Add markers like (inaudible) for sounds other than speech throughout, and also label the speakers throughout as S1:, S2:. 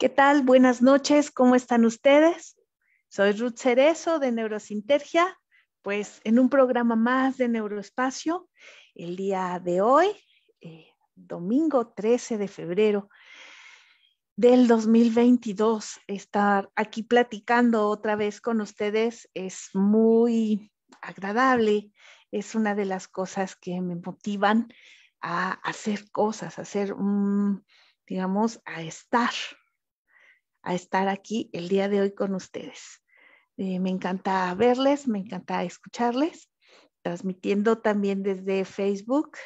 S1: ¿Qué tal? Buenas noches, ¿cómo están ustedes? Soy Ruth Cerezo de Neurosintergia, pues en un programa más de Neuroespacio, el día de hoy, eh, domingo 13 de febrero del 2022, estar aquí platicando otra vez con ustedes es muy agradable, es una de las cosas que me motivan a hacer cosas, a hacer mm, digamos, a estar, a estar aquí el día de hoy con ustedes. Eh, me encanta verles, me encanta escucharles, transmitiendo también desde Facebook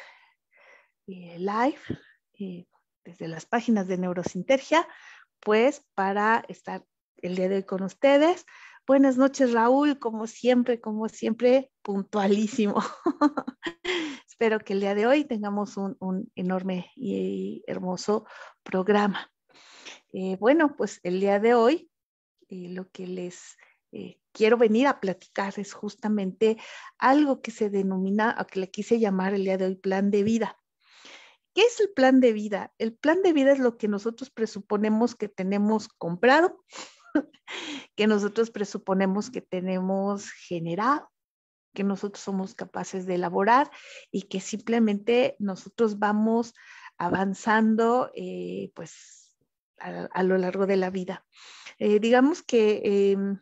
S1: eh, Live, eh, desde las páginas de Neurosintergia, pues para estar el día de hoy con ustedes. Buenas noches, Raúl, como siempre, como siempre, puntualísimo. (laughs) Espero que el día de hoy tengamos un enorme y hermoso programa. Eh, bueno, pues el día de hoy eh, lo que les eh, quiero venir a platicar es justamente algo que se denomina, o que le quise llamar el día de hoy plan de vida. ¿Qué es el plan de vida? El plan de vida es lo que nosotros presuponemos que tenemos comprado, (laughs) que nosotros presuponemos que tenemos generado, que nosotros somos capaces de elaborar y que simplemente nosotros vamos avanzando, pues a, lo largo de la vida. Eh, digamos que em,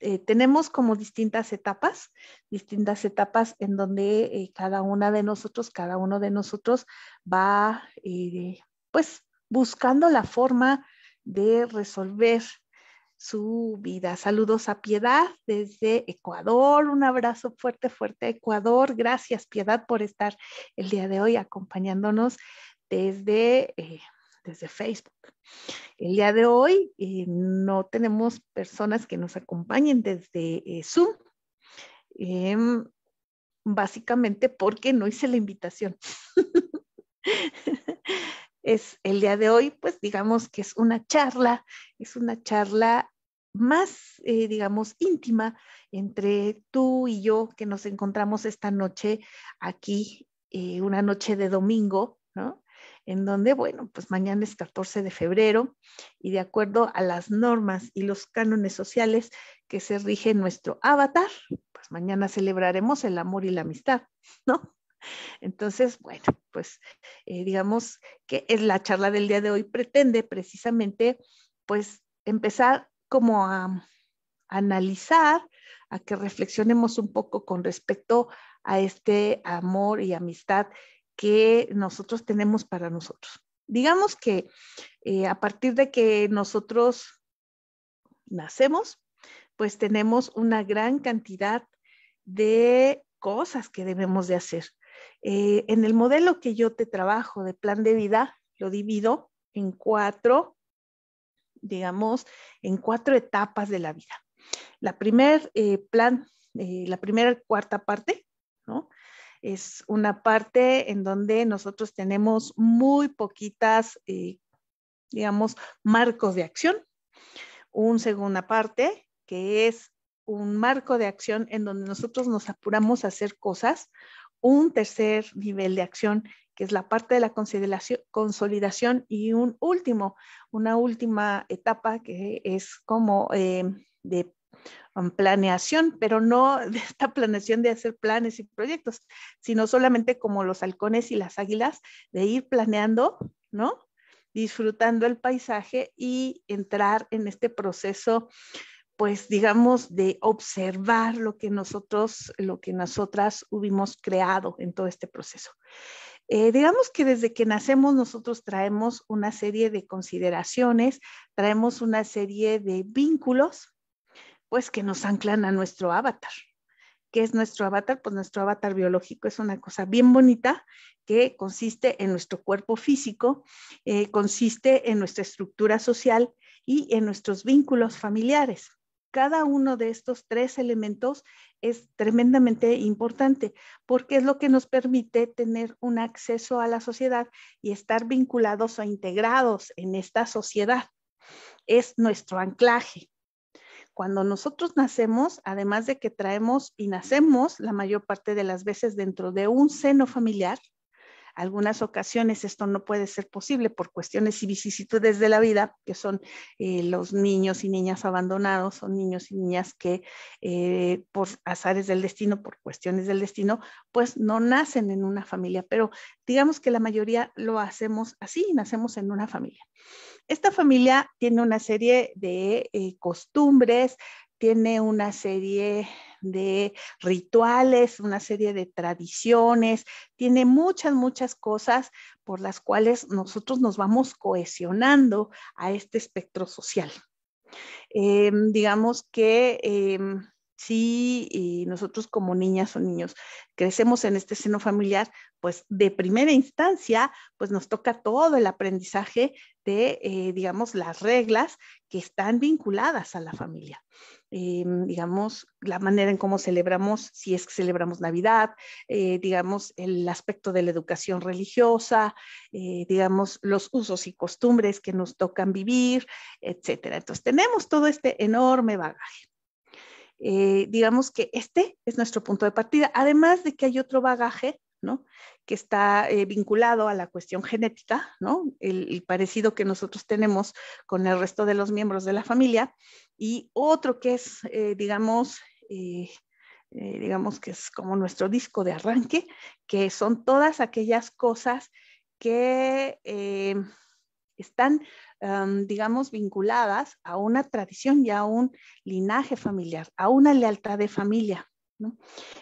S1: eh, tenemos como distintas etapas, distintas etapas en donde eh, cada una de nosotros, cada uno de nosotros va pues buscando la forma de resolver su vida. Saludos a Piedad desde Ecuador. Un abrazo fuerte, fuerte a Ecuador. Gracias, Piedad, por estar el día de hoy acompañándonos desde desde Facebook. El día de hoy eh, no tenemos personas que nos acompañen desde eh, Zoom, em, básicamente porque no hice la invitación. (laughs) es el día de hoy, pues digamos que es una charla, es una charla más, eh, digamos, íntima entre tú y yo que nos encontramos esta noche aquí, una noche de domingo, ¿no? en donde, bueno, pues mañana es 14 de febrero y de acuerdo a las normas y los cánones sociales que se rige nuestro avatar, pues mañana celebraremos el amor y la amistad, ¿no? Entonces, bueno, pues eh, digamos que es la charla del día de hoy, pretende precisamente, pues, empezar como a analizar, a que reflexionemos un poco con respecto a este amor y amistad que nosotros tenemos para nosotros. Digamos que eh, a partir de que nosotros nacemos, pues tenemos una gran cantidad de cosas que debemos de hacer. Eh, en el modelo que yo te trabajo de plan de vida, lo divido en cuatro, digamos, en cuatro etapas de la vida. La primer eh, plan, la primera cuarta parte es una parte en donde nosotros tenemos muy poquitas, eh, digamos, marcos de acción. Un segunda parte que es un marco de acción en donde nosotros nos apuramos a hacer cosas. Un tercer nivel de acción que es la parte de la consolidación y un último, una última etapa que es como eh, de Um, planeación, pero no de esta planeación de hacer planes y proyectos, sino solamente como los halcones y las águilas, de ir planeando, ¿no? Disfrutando el paisaje y entrar en este proceso, pues digamos, de observar lo que nosotros, lo que nosotras hubimos creado en todo este proceso. Eh, digamos que desde que nacemos nosotros traemos una serie de consideraciones, traemos una serie de vínculos pues que nos anclan a nuestro avatar. ¿Qué es nuestro avatar? Pues nuestro avatar biológico es una cosa bien bonita que consiste en nuestro cuerpo físico, eh, consiste en nuestra estructura social y en nuestros vínculos familiares. Cada uno de estos tres elementos es tremendamente importante porque es lo que nos permite tener un acceso a la sociedad y estar vinculados o integrados en esta sociedad. Es nuestro anclaje. Cuando nosotros nacemos, además de que traemos y nacemos la mayor parte de las veces dentro de un seno familiar, algunas ocasiones esto no puede ser posible por cuestiones y vicisitudes de la vida, que son eh, los niños y niñas abandonados, son niños y niñas que eh, por azares del destino, por cuestiones del destino, pues no nacen en una familia, pero digamos que la mayoría lo hacemos así, nacemos en una familia. Esta familia tiene una serie de eh, costumbres, tiene una serie de rituales, una serie de tradiciones, tiene muchas, muchas cosas por las cuales nosotros nos vamos cohesionando a este espectro social. Em, digamos que em, si nosotros como niñas o niños crecemos en este seno familiar, pues de primera instancia, pues nos toca todo el aprendizaje de, eh, digamos, las reglas que están vinculadas a la familia. Eh, digamos, la manera en cómo celebramos, si es que celebramos Navidad, eh, digamos, el aspecto de la educación religiosa, digamos, los usos y costumbres que nos tocan vivir, etcétera. Entonces, tenemos todo este enorme bagaje. Eh, digamos que este es nuestro punto de partida, además de que hay otro bagaje, ¿no? Que está eh, vinculado a la cuestión genética, ¿no? El, parecido que nosotros tenemos con el resto de los miembros de la familia y otro que es, eh, digamos, digamos que es como nuestro disco de arranque, que son todas aquellas cosas que están, digamos, vinculadas a una tradición y a un linaje familiar, a una lealtad de familia. ¿no?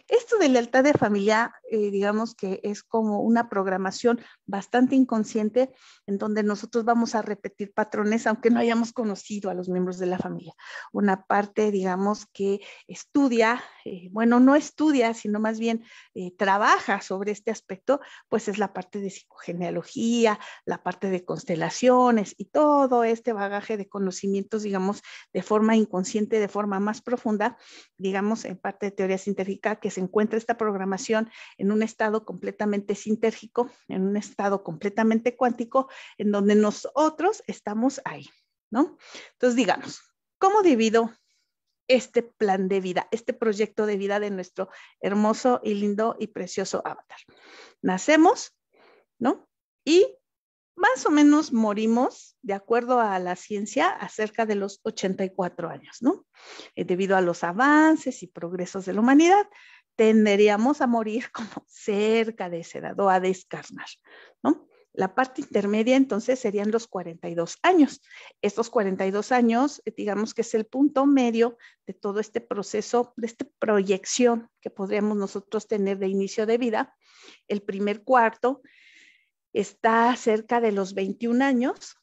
S1: Esto de lealtad de familia eh, digamos que es como una programación bastante inconsciente en donde nosotros vamos a repetir patrones aunque no hayamos conocido a los miembros de la familia. Una parte, digamos, que estudia, eh, bueno, no estudia, sino más bien eh, trabaja sobre este aspecto, pues es la parte de psicogenealogía, la parte de constelaciones y todo este bagaje de conocimientos, digamos, de forma inconsciente, de forma más profunda, digamos, en parte de teoría sintética que se encuentra esta programación en en un estado completamente sintérgico, en un estado completamente cuántico, en donde nosotros estamos ahí, ¿no? Entonces, díganos, ¿cómo divido este plan de vida, este proyecto de vida de nuestro hermoso y lindo y precioso avatar? Nacemos, ¿no? Y más o menos morimos, de acuerdo a la ciencia, acerca de los 84 años, ¿no? Eh, debido a los avances y progresos de la humanidad, tenderíamos a morir como cerca de esa edad o a descarnar, ¿no? La parte intermedia entonces serían los 42 años. Estos 42 años, eh, digamos que es el punto medio de todo este proceso, de esta proyección que podríamos nosotros tener de inicio de vida. El primer cuarto está cerca de los 21 años,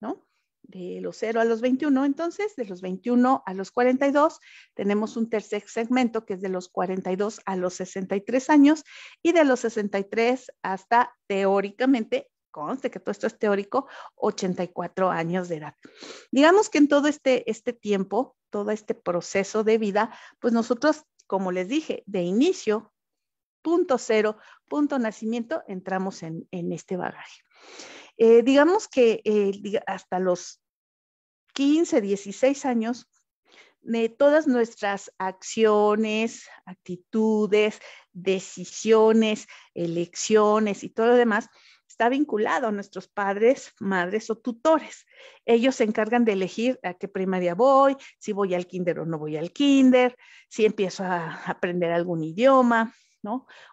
S1: ¿no? de los 0 a los 21, entonces de los 21 a los 42 tenemos un tercer segmento que es de los 42 a los 63 años y de los 63 hasta teóricamente, conste que todo esto es teórico, 84 años de edad. Digamos que en todo este, este tiempo, todo este proceso de vida, pues nosotros, como les dije, de inicio, punto cero, punto nacimiento, entramos en, en este bagaje. Eh, digamos que eh, hasta los 15, 16 años, todas nuestras acciones, actitudes, decisiones, elecciones y todo lo demás está vinculado a nuestros padres, madres o tutores. Ellos se encargan de elegir a qué primaria voy, si voy al kinder o no voy al kinder, si empiezo a aprender algún idioma,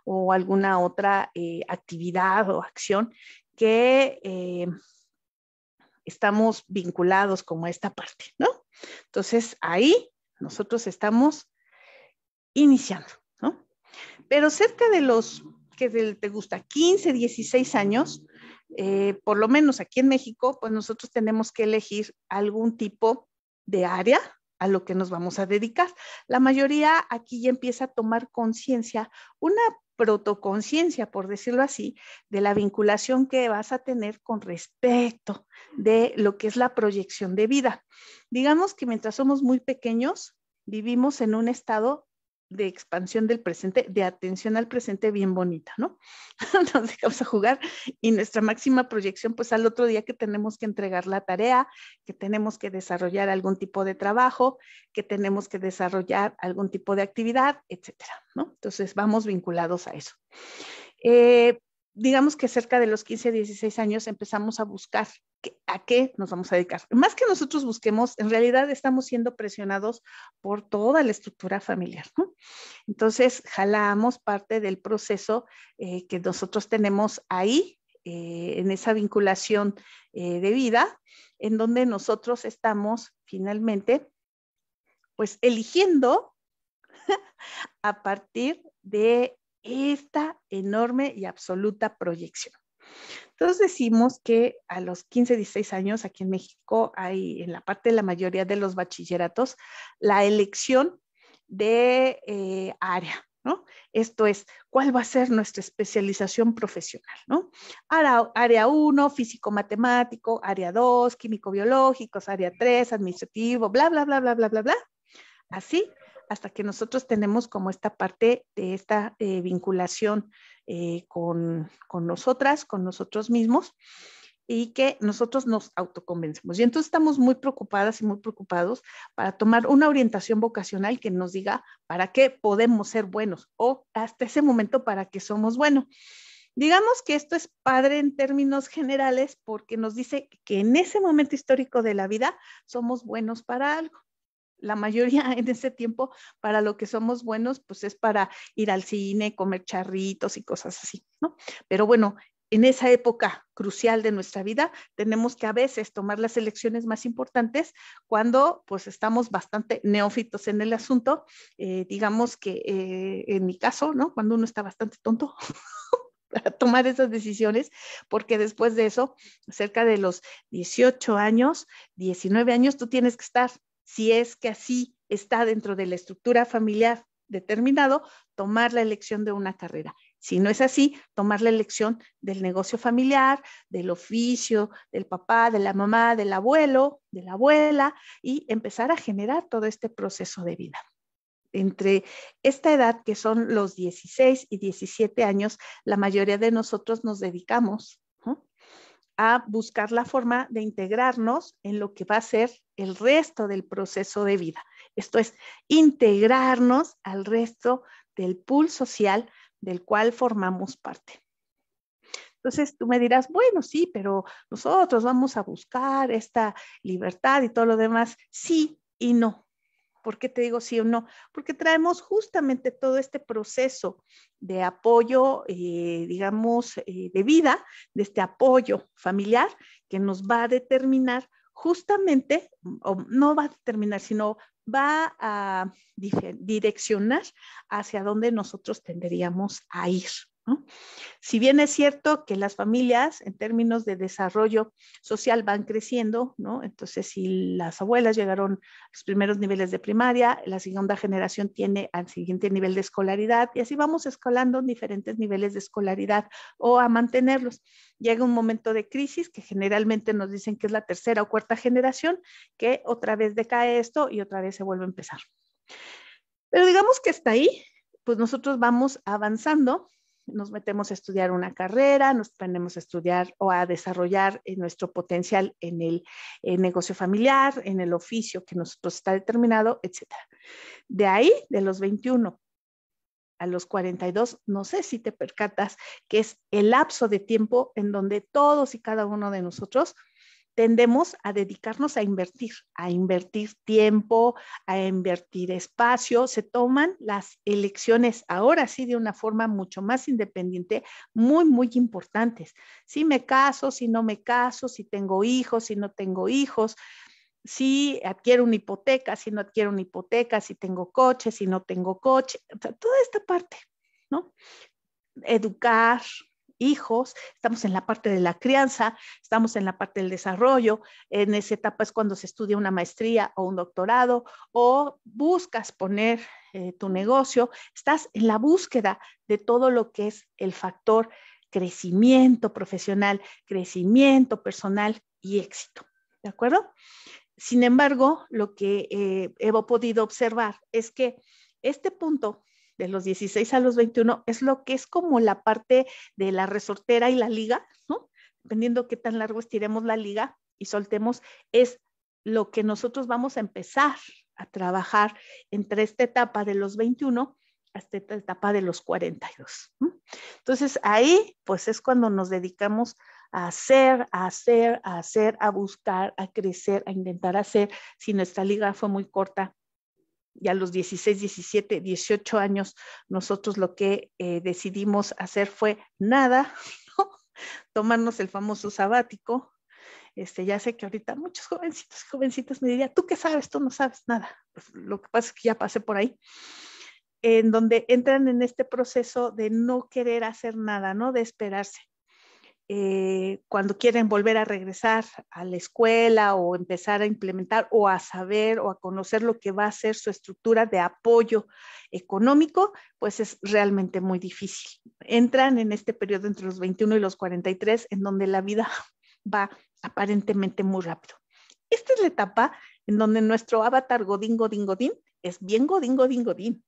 S1: O alguna otra eh, actividad o acción que eh, estamos vinculados como esta parte, ¿no? Entonces ahí nosotros estamos iniciando, ¿no? Pero cerca de los que te gusta 15, 16 años, eh, por lo menos aquí en México, pues nosotros tenemos que elegir algún tipo de área a lo que nos vamos a dedicar. La mayoría aquí ya empieza a tomar conciencia, una protoconciencia, por decirlo así, de la vinculación que vas a tener con respecto de lo que es la proyección de vida. Digamos que mientras somos muy pequeños, vivimos en un estado de expansión del presente, de atención al presente bien bonita, ¿no? Entonces (laughs) vamos a jugar y nuestra máxima proyección, pues al otro día que tenemos que entregar la tarea, que tenemos que desarrollar algún tipo de trabajo, que tenemos que desarrollar algún tipo de actividad, etcétera, ¿no? Entonces vamos vinculados a eso. Eh, digamos que cerca de los 15, 16 años empezamos a buscar a qué nos vamos a dedicar. Más que nosotros busquemos, en realidad estamos siendo presionados por toda la estructura familiar. Entonces, jalamos parte del proceso eh, que nosotros tenemos ahí, eh, en esa vinculación eh, de vida, en donde nosotros estamos finalmente, pues, eligiendo (laughs) a partir de esta enorme y absoluta proyección. Entonces decimos que a los 15, 16 años aquí en México hay en la parte de la mayoría de los bachilleratos la elección de eh, área, ¿no? Esto es, ¿cuál va a ser nuestra especialización profesional, ¿no? Área 1, físico-matemático, área 2, químico-biológicos, área 3, administrativo, bla, bla, bla, bla, bla, bla, bla. Así hasta que nosotros tenemos como esta parte de esta eh, vinculación eh, con, con nosotras, con nosotros mismos y que nosotros nos autoconvencemos. Y entonces estamos muy preocupadas y muy preocupados para tomar una orientación vocacional que nos diga para qué podemos ser buenos o hasta ese momento para qué somos buenos. Digamos que esto es padre en términos generales porque nos dice que en ese momento histórico de la vida somos buenos para algo la mayoría (laughs) en ese tiempo para lo que somos buenos, pues es para ir al cine, comer charritos y cosas así, ¿no? Pero bueno, en esa época crucial de nuestra vida, tenemos que a veces tomar las elecciones más importantes cuando pues estamos bastante neófitos en el asunto, eh, digamos que eh, en mi caso, ¿no? Cuando uno está bastante tonto. (laughs) para tomar esas decisiones, porque después de eso, cerca de los 18 años, 19 años, tú tienes que estar si es que así está dentro de la estructura familiar determinado, tomar la elección de una carrera. Si no es así, tomar la elección del negocio familiar, del oficio, del papá, de la mamá, del abuelo, de la abuela, y empezar a generar todo este proceso de vida. Entre esta edad, que son los 16 y 17 años, la mayoría de nosotros nos dedicamos a buscar la forma de integrarnos en lo que va a ser el resto del proceso de vida. Esto es integrarnos al resto del pool social del cual formamos parte. Entonces tú me dirás, bueno, sí, pero nosotros vamos a buscar esta libertad y todo lo demás. Sí y no. ¿Por qué te digo sí o no? Porque traemos justamente todo este proceso de apoyo, eh, digamos, eh, de vida, de este apoyo familiar que nos va a determinar justamente, no va a determinar, sino va a direccionar hacia dónde nosotros tenderíamos a ir. Si bien es cierto que las familias en términos de desarrollo social van creciendo, entonces si las abuelas llegaron a los primeros niveles de primaria, la segunda generación tiene al siguiente nivel de escolaridad y así vamos escalando diferentes niveles de escolaridad o a mantenerlos. Llega un momento de crisis que generalmente nos dicen que es la tercera o cuarta generación, que otra vez decae esto y otra vez se vuelve a empezar. Pero digamos que está ahí, pues nosotros vamos avanzando nos metemos a estudiar una carrera, nos ponemos a estudiar o a desarrollar eh, nuestro potencial en el, eh, negocio familiar, en el oficio que nosotros está determinado, etc. De ahí, de los 21 a los 42, no sé si te percatas que es el lapso de tiempo en donde todos y cada uno de nosotros tendemos a dedicarnos a invertir, a invertir tiempo, a invertir espacio, se toman las elecciones ahora sí de una forma mucho más independiente, muy, muy importantes. Si me caso, si no me caso, si tengo hijos, si no tengo hijos, si adquiero una hipoteca, si no adquiero una hipoteca, si tengo coche, si no tengo coche, toda esta parte, ¿no? Educar, hijos, estamos en la parte de la crianza, estamos en la parte del desarrollo, en esa etapa es cuando se estudia una maestría o un doctorado o buscas poner eh, tu negocio, estás en la búsqueda de todo lo que es el factor crecimiento profesional, crecimiento personal y éxito. ¿De acuerdo? Sin embargo, lo que eh, he podido observar es que este punto de los 16 a los 21, es lo que es como la parte de la resortera y la liga, ¿no? Dependiendo qué tan largo estiremos la liga y soltemos, es lo que nosotros vamos a empezar a trabajar entre esta etapa de los 21 hasta esta etapa de los 42. Entonces ahí pues es cuando nos dedicamos a hacer, a hacer, a hacer, a buscar, a crecer, a intentar hacer. Si nuestra liga fue muy corta, ya a los 16, 17, 18 años, nosotros lo que eh, decidimos hacer fue nada, (laughs) tomarnos el famoso sabático. Este, ya sé que ahorita muchos jovencitos jovencitos jovencitas me dirían, tú qué sabes, tú no sabes nada. Pues, lo que pasa es que ya pasé por ahí, en donde entran en este proceso de no querer hacer nada, ¿no? De esperarse. Eh, cuando quieren volver a regresar a la escuela o empezar a implementar o a saber o a conocer lo que va a ser su estructura de apoyo económico, pues es realmente muy difícil. Entran en este periodo entre los 21 y los 43, en donde la vida (laughs) va aparentemente muy rápido. Esta es la etapa en donde nuestro avatar Godín Godín Godín es bien Godín Godín Godín.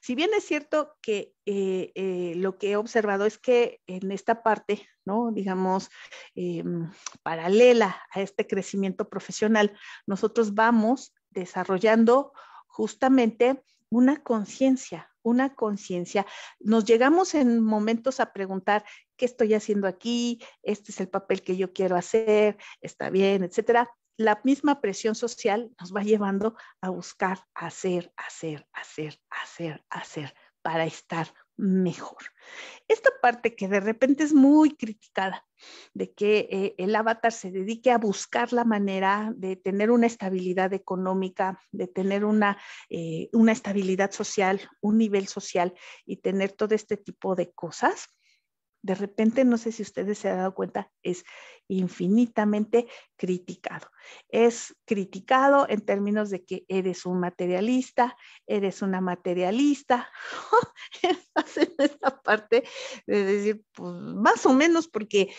S1: Si bien es cierto que eh, eh, lo que he observado es que en esta parte, ¿no? Digamos, em, paralela a este crecimiento profesional, nosotros vamos desarrollando justamente una conciencia, una conciencia. Nos llegamos en momentos a preguntar qué estoy haciendo aquí, este es el papel que yo quiero hacer, está bien, etcétera, la misma presión social nos va llevando a buscar hacer, hacer, hacer, hacer, hacer para estar mejor. Esta parte que de repente es muy criticada, de que eh, el avatar se dedique a buscar la manera de tener una estabilidad económica, de tener una, eh, una estabilidad social, un nivel social y tener todo este tipo de cosas, de repente, no sé si ustedes se han dado cuenta, es infinitamente criticado. Es criticado en términos de que eres un materialista, eres una materialista. (laughs) esta parte de decir, pues más o menos, porque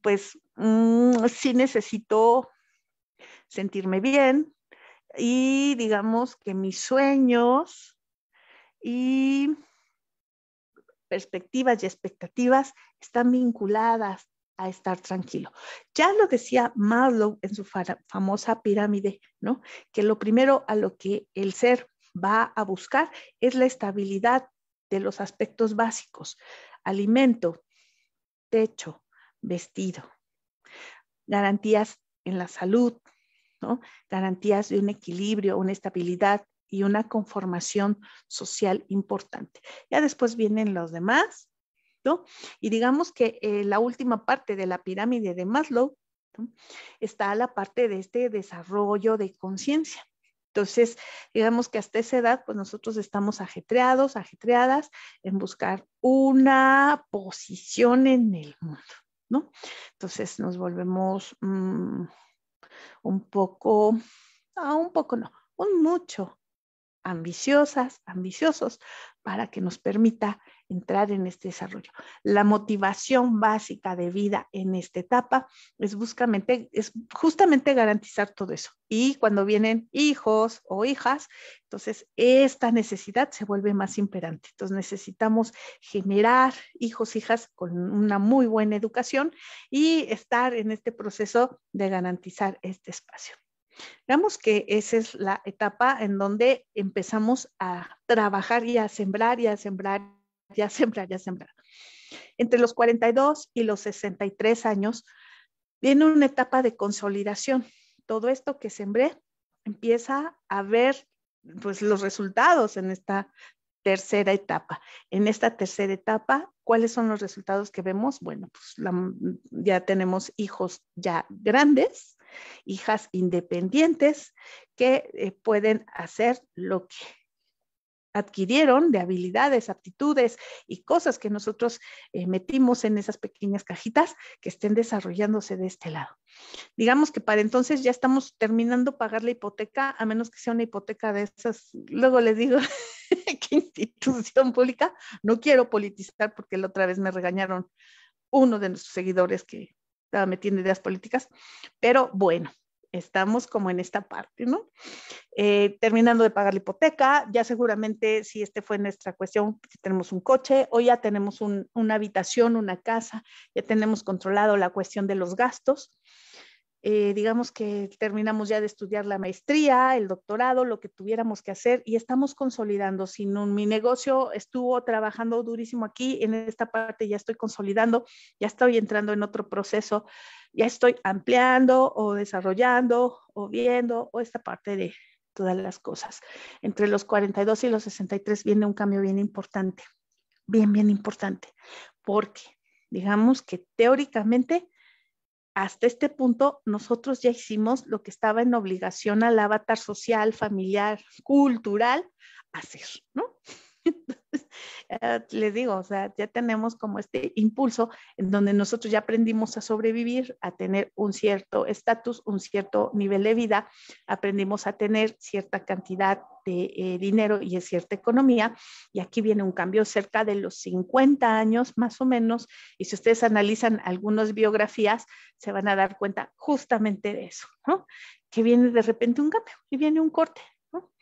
S1: pues si mm, sí necesito sentirme bien y digamos que mis sueños y perspectivas y expectativas están vinculadas a estar tranquilo. Ya lo decía Marlowe en su famosa pirámide, ¿no? Que lo primero a lo que el ser va a buscar es la estabilidad de los aspectos básicos, alimento, techo, vestido, garantías en la salud, ¿no? garantías de un equilibrio, una estabilidad y una conformación social importante. Ya después vienen los demás, ¿no? Y digamos que eh, la última parte de la pirámide de Maslow está la parte de este desarrollo de conciencia. Entonces, digamos que hasta esa edad, pues nosotros estamos ajetreados, ajetreadas en buscar una posición en el mundo, ¿no? Entonces nos volvemos mm, un poco, no, ah, un poco no, un mucho ambiciosas, ambiciosos, para que nos permita entrar en este desarrollo. La motivación básica de vida en esta etapa es, justamente garantizar todo eso. Y cuando vienen hijos o hijas, entonces esta necesidad se vuelve más imperante. Entonces necesitamos generar hijos, hijas con una muy buena educación y estar en este proceso de garantizar este espacio. Digamos que esa es la etapa en donde empezamos a trabajar y a sembrar y a sembrar y a sembrar y a sembrar. Entre los 42 y los 63 años viene una etapa de consolidación. Todo esto que sembré empieza a ver pues, los resultados en esta tercera etapa. En esta tercera etapa, ¿cuáles son los resultados que vemos? Bueno, pues ya tenemos hijos ya grandes, hijas independientes que eh, pueden hacer lo que adquirieron de habilidades, aptitudes y cosas que nosotros eh, metimos en esas pequeñas cajitas que estén desarrollándose de este lado. Digamos que para entonces ya estamos terminando pagar la hipoteca, a menos que sea una hipoteca de esas, luego les digo (laughs) qué institución pública, no quiero politizar porque la otra vez me regañaron uno de nuestros seguidores que estaba metiendo ideas políticas, pero bueno, estamos como en esta parte, ¿no? Eh, terminando de pagar la hipoteca, ya seguramente si este fue nuestra cuestión, tenemos un coche o ya tenemos una habitación, una casa, ya tenemos controlado la cuestión de los gastos. Eh, digamos que terminamos ya de estudiar la maestría, el doctorado, lo que tuviéramos que hacer y estamos consolidando. Si mi negocio estuvo trabajando durísimo aquí, en esta parte ya estoy consolidando, ya estoy entrando en otro proceso, ya estoy ampliando o desarrollando o viendo o esta parte de todas las cosas. Entre los 42 y los 63 viene un cambio bien importante, bien, bien importante, porque digamos que teóricamente hasta este punto nosotros ya hicimos lo que estaba en obligación al avatar social, familiar, cultural hacer, ¿no? (laughs) Eh, les digo, o sea, ya tenemos como este impulso en donde nosotros ya aprendimos a sobrevivir, a tener un cierto estatus, un cierto nivel de vida, aprendimos a tener cierta cantidad de eh, dinero y cierta economía. Y aquí viene un cambio cerca de los 50 años más o menos. Y si ustedes analizan algunas biografías, se van a dar cuenta justamente de eso, ¿no? Que viene de repente un cambio y viene un corte, ¿no?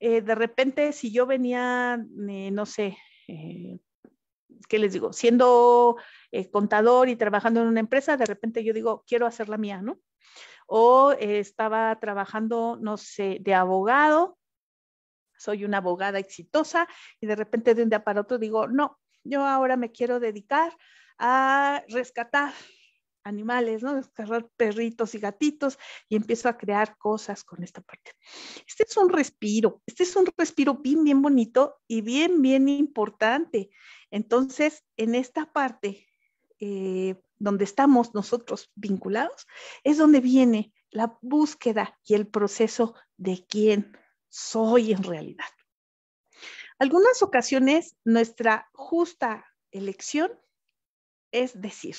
S1: Eh, de repente, si yo venía, no sé, eh, ¿qué les digo? Siendo eh, contador y trabajando en una empresa, de repente yo digo, quiero hacer la mía, ¿no? O eh, estaba trabajando, no sé, de abogado, soy una abogada exitosa y de repente de un día para otro digo, no, yo ahora me quiero dedicar a rescatar animales, ¿no? Descargar perritos y gatitos y empiezo a crear cosas con esta parte. Este es un respiro, este es un respiro bien, bien bonito y bien, bien importante. Entonces, en esta parte eh, donde estamos nosotros vinculados, es donde viene la búsqueda y el proceso de quién soy en realidad. Algunas ocasiones nuestra justa elección es decir,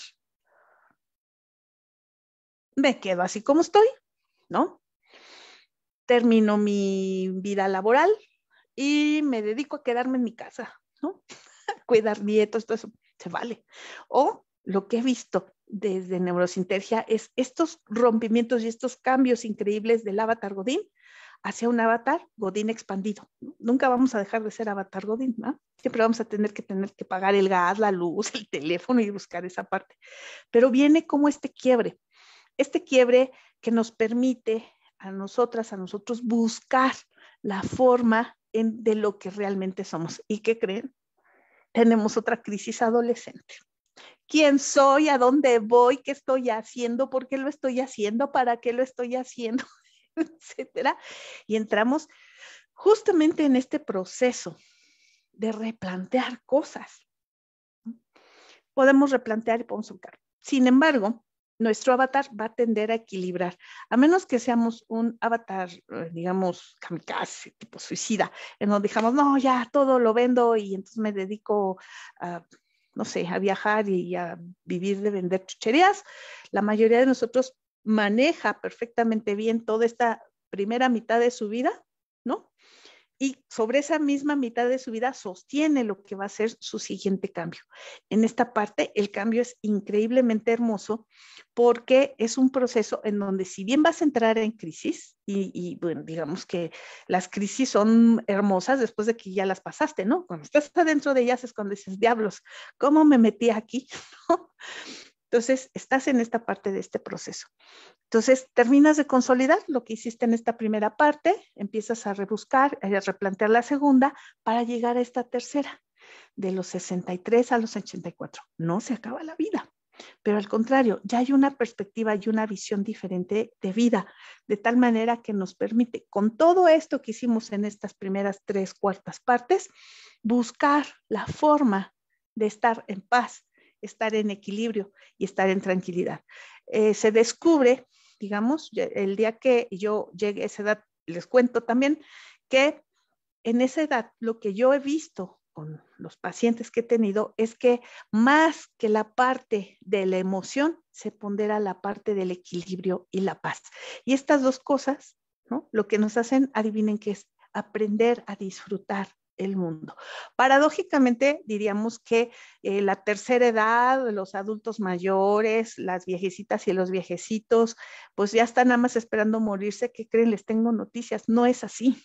S1: me quedo así como estoy, ¿no? Termino mi vida laboral y me dedico a quedarme en mi casa, ¿no? (laughs) Cuidar nietos, todo eso, se vale. O lo que he visto desde Neurosintergia es estos rompimientos y estos cambios increíbles del avatar Godín hacia un avatar Godín expandido. Nunca vamos a dejar de ser avatar Godín, ¿no? Siempre vamos a tener que tener que pagar el gas, la luz, el teléfono y buscar esa parte. Pero viene como este quiebre este quiebre que nos permite a nosotras, a nosotros buscar la forma de lo que realmente somos. ¿Y qué creen? Tenemos otra crisis adolescente. ¿Quién soy? ¿A dónde voy? ¿Qué estoy haciendo? ¿Por qué lo estoy haciendo? ¿Para qué lo estoy haciendo? (laughs) Etcétera. Y entramos justamente en este proceso de replantear cosas. Podemos replantear y podemos Sin embargo, nuestro avatar va a tender a equilibrar, a menos que seamos un avatar, eh, digamos, kamikaze, tipo suicida, en donde digamos, no, ya todo lo vendo y entonces me dedico a, no sé, a viajar y a vivir de vender chucherías. La mayoría de nosotros maneja perfectamente bien toda esta primera mitad de su vida, ¿no? y sobre esa misma mitad de su vida sostiene lo que va a ser su siguiente cambio. En esta parte, el cambio es increíblemente hermoso porque es un proceso en donde si bien vas a entrar en crisis, y, bueno, digamos que las crisis son hermosas después de que ya las pasaste, ¿no? Cuando estás adentro de ellas es cuando dices, diablos, ¿cómo me metí aquí? (laughs) Entonces, estás en esta parte de este proceso. Entonces, terminas de consolidar lo que hiciste en esta primera parte, empiezas a rebuscar, eh, a replantear la segunda para llegar a esta tercera, de los 63 a los 84. No se acaba la vida, pero al contrario, ya hay una perspectiva y una visión diferente de vida, de tal manera que nos permite, con todo esto que hicimos en estas primeras tres cuartas partes, buscar la forma de estar en paz, estar en equilibrio y estar en tranquilidad. Eh, se descubre, digamos, el día que yo llegué a esa edad, les cuento también que en esa edad lo que yo he visto con los pacientes que he tenido es que más que la parte de la emoción, se pondera la parte del equilibrio y la paz. Y estas dos cosas, ¿no? Lo que nos hacen, adivinen qué es, aprender a disfrutar el mundo. Paradójicamente, diríamos que eh, la tercera edad, los adultos mayores, las viejecitas y los viejecitos, pues ya están nada más esperando morirse. ¿Qué creen? Les tengo noticias. No es así.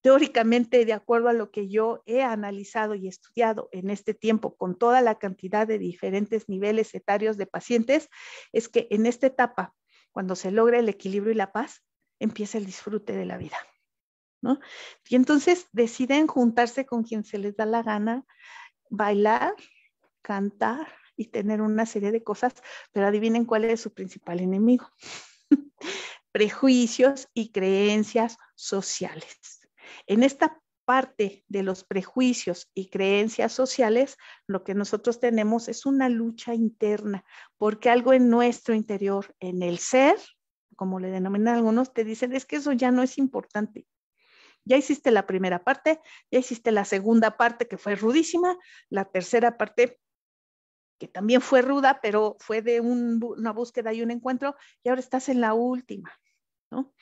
S1: Teóricamente, de acuerdo a lo que yo he analizado y estudiado en este tiempo con toda la cantidad de diferentes niveles etarios de pacientes, es que en esta etapa, cuando se logra el equilibrio y la paz, empieza el disfrute de la vida. Y entonces deciden juntarse con quien se les da la gana, bailar, cantar y tener una serie de cosas, pero adivinen cuál es su principal enemigo. (laughs) prejuicios y creencias sociales. En esta parte de los prejuicios y creencias sociales, lo que nosotros tenemos es una lucha interna, porque algo en nuestro interior, en el ser, como le denominan algunos, te dicen, es que eso ya no es importante, ya hiciste la primera parte, ya hiciste la segunda parte que fue rudísima, la tercera parte que también fue ruda, pero fue de una búsqueda y un encuentro, y ahora estás en la última, ¿no?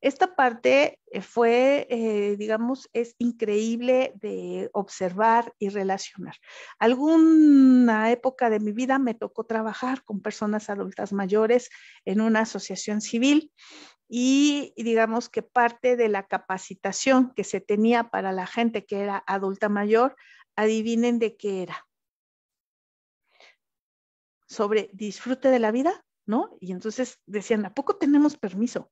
S1: Esta parte eh, fue, eh, digamos, es increíble de observar y relacionar. Alguna época de mi vida me tocó trabajar con personas adultas mayores en una asociación civil y digamos que parte de la capacitación que se tenía para la gente que era adulta mayor, adivinen de qué era. Sobre disfrute de la vida, ¿no? Y entonces decían, ¿a poco tenemos permiso?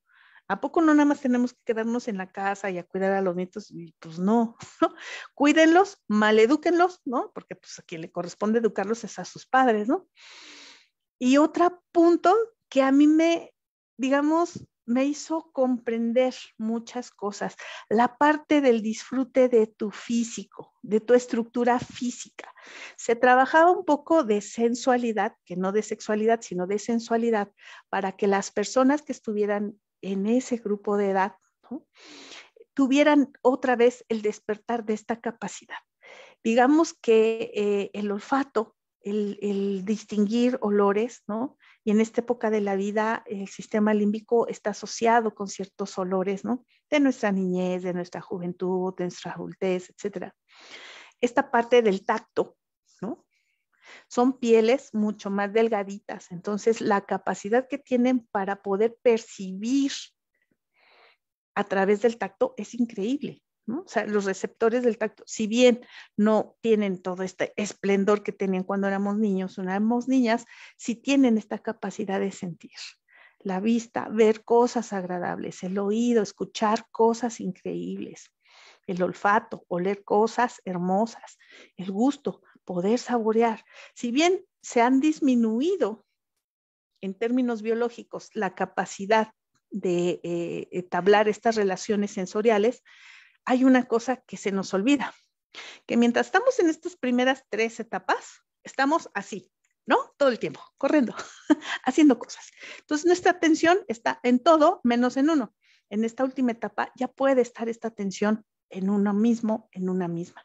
S1: ¿A poco no nada más tenemos que quedarnos en la casa y a cuidar a los nietos? Y pues no, ¿no? (laughs) Cuídenlos, maledúquenlos, ¿no? Porque pues a quien le corresponde educarlos es a sus padres, ¿no? Y otro punto que a mí me, digamos, me hizo comprender muchas cosas. La parte del disfrute de tu físico, de tu estructura física. Se trabajaba un poco de sensualidad, que no de sexualidad, sino de sensualidad, para que las personas que estuvieran en ese grupo de edad, ¿no? tuvieran otra vez el despertar de esta capacidad. Digamos que eh, el olfato, el, el, distinguir olores, ¿no? Y en esta época de la vida, el sistema límbico está asociado con ciertos olores, ¿no? De nuestra niñez, de nuestra juventud, de nuestra adultez, etc. Esta parte del tacto, ¿no? Son pieles mucho más delgaditas, entonces la capacidad que tienen para poder percibir a través del tacto es increíble. O sea, los receptores del tacto, si bien no tienen todo este esplendor que tenían cuando éramos niños o éramos niñas, sí tienen esta capacidad de sentir la vista, ver cosas agradables, el oído, escuchar cosas increíbles, el olfato, oler cosas hermosas, el gusto, poder saborear. Si bien se han disminuido en términos biológicos la capacidad de eh, estas relaciones sensoriales, hay una cosa que se nos olvida, que mientras estamos en estas primeras tres etapas, estamos así, ¿no? Todo el tiempo, corriendo, (laughs) haciendo cosas. Entonces nuestra atención está en todo menos en uno. En esta última etapa ya puede estar esta atención en uno mismo, en una misma,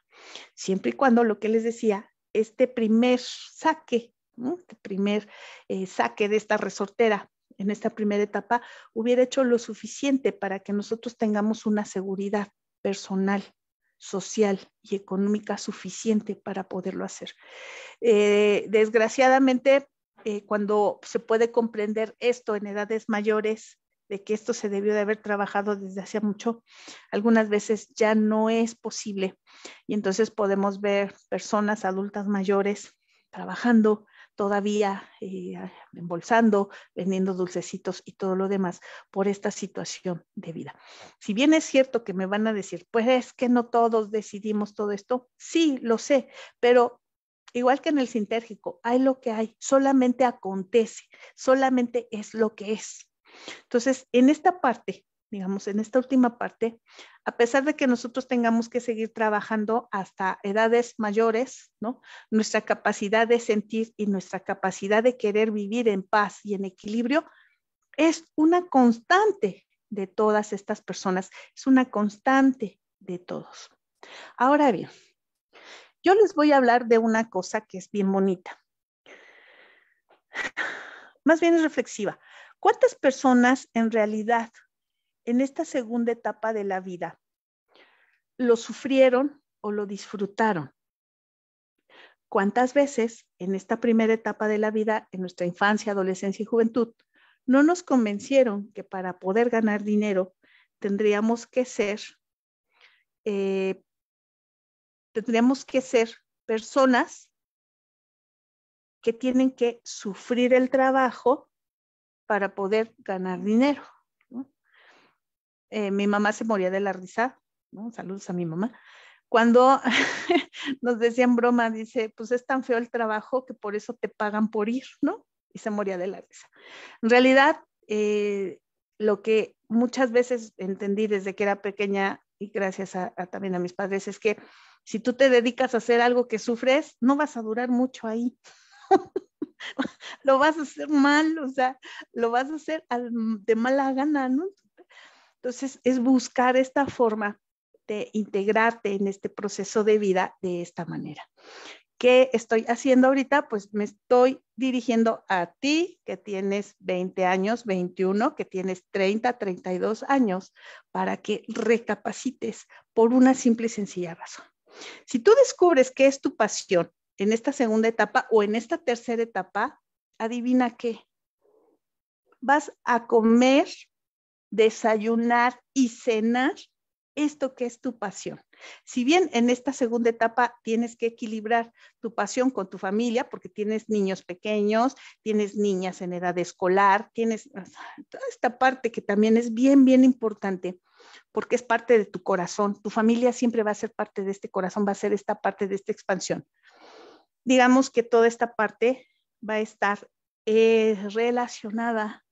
S1: siempre y cuando lo que les decía este primer saque, este primer eh, saque de esta resortera en esta primera etapa, hubiera hecho lo suficiente para que nosotros tengamos una seguridad personal, social y económica suficiente para poderlo hacer. Eh, desgraciadamente, eh, cuando se puede comprender esto en edades mayores, de que esto se debió de haber trabajado desde hacía mucho, algunas veces ya no es posible. Y entonces podemos ver personas adultas mayores trabajando todavía, eh, embolsando, vendiendo dulcecitos y todo lo demás por esta situación de vida. Si bien es cierto que me van a decir, pues es que no todos decidimos todo esto, sí, lo sé, pero Igual que en el sintérgico, hay lo que hay, solamente acontece, solamente es lo que es. Entonces, en esta parte, digamos, en esta última parte, a pesar de que nosotros tengamos que seguir trabajando hasta edades mayores, ¿no? Nuestra capacidad de sentir y nuestra capacidad de querer vivir en paz y en equilibrio es una constante de todas estas personas, es una constante de todos. Ahora bien, yo les voy a hablar de una cosa que es bien bonita. Más bien es reflexiva. ¿Cuántas personas en realidad en esta segunda etapa de la vida lo sufrieron o lo disfrutaron? ¿Cuántas veces en esta primera etapa de la vida, en nuestra infancia, adolescencia y juventud, no nos convencieron que para poder ganar dinero tendríamos que ser, eh, tendríamos que ser personas que tienen que sufrir el trabajo para poder ganar dinero. Eh, mi mamá se moría de la risa, saludos a mi mamá. Cuando (laughs) nos decían broma, dice, pues es tan feo el trabajo que por eso te pagan por ir, ¿no? Y se moría de la risa. En realidad, eh, lo que muchas veces entendí desde que era pequeña y gracias también a mis padres es que si tú te dedicas a hacer algo que sufres, no vas a durar mucho ahí. (laughs) (laughs) lo vas a hacer mal, o sea, lo vas a hacer de mala gana, ¿no? Entonces, es buscar esta forma de integrarte en este proceso de vida de esta manera. ¿Qué estoy haciendo ahorita? Pues me estoy dirigiendo a ti, que tienes 20 años, 21, que tienes 30, 32 años, para que recapacites por una simple y sencilla razón. Si tú descubres que es tu pasión en esta segunda etapa o en esta tercera etapa, adivina qué. Vas a comer, desayunar y cenar esto que es tu pasión. Si bien en esta segunda etapa tienes que equilibrar tu pasión con tu familia, porque tienes niños pequeños, tienes niñas en edad escolar, tienes toda esta parte que también es bien, bien importante, porque es parte de tu corazón. Tu familia siempre va a ser parte de este corazón, va a ser esta parte de esta expansión digamos que toda esta parte va a estar eh, relacionada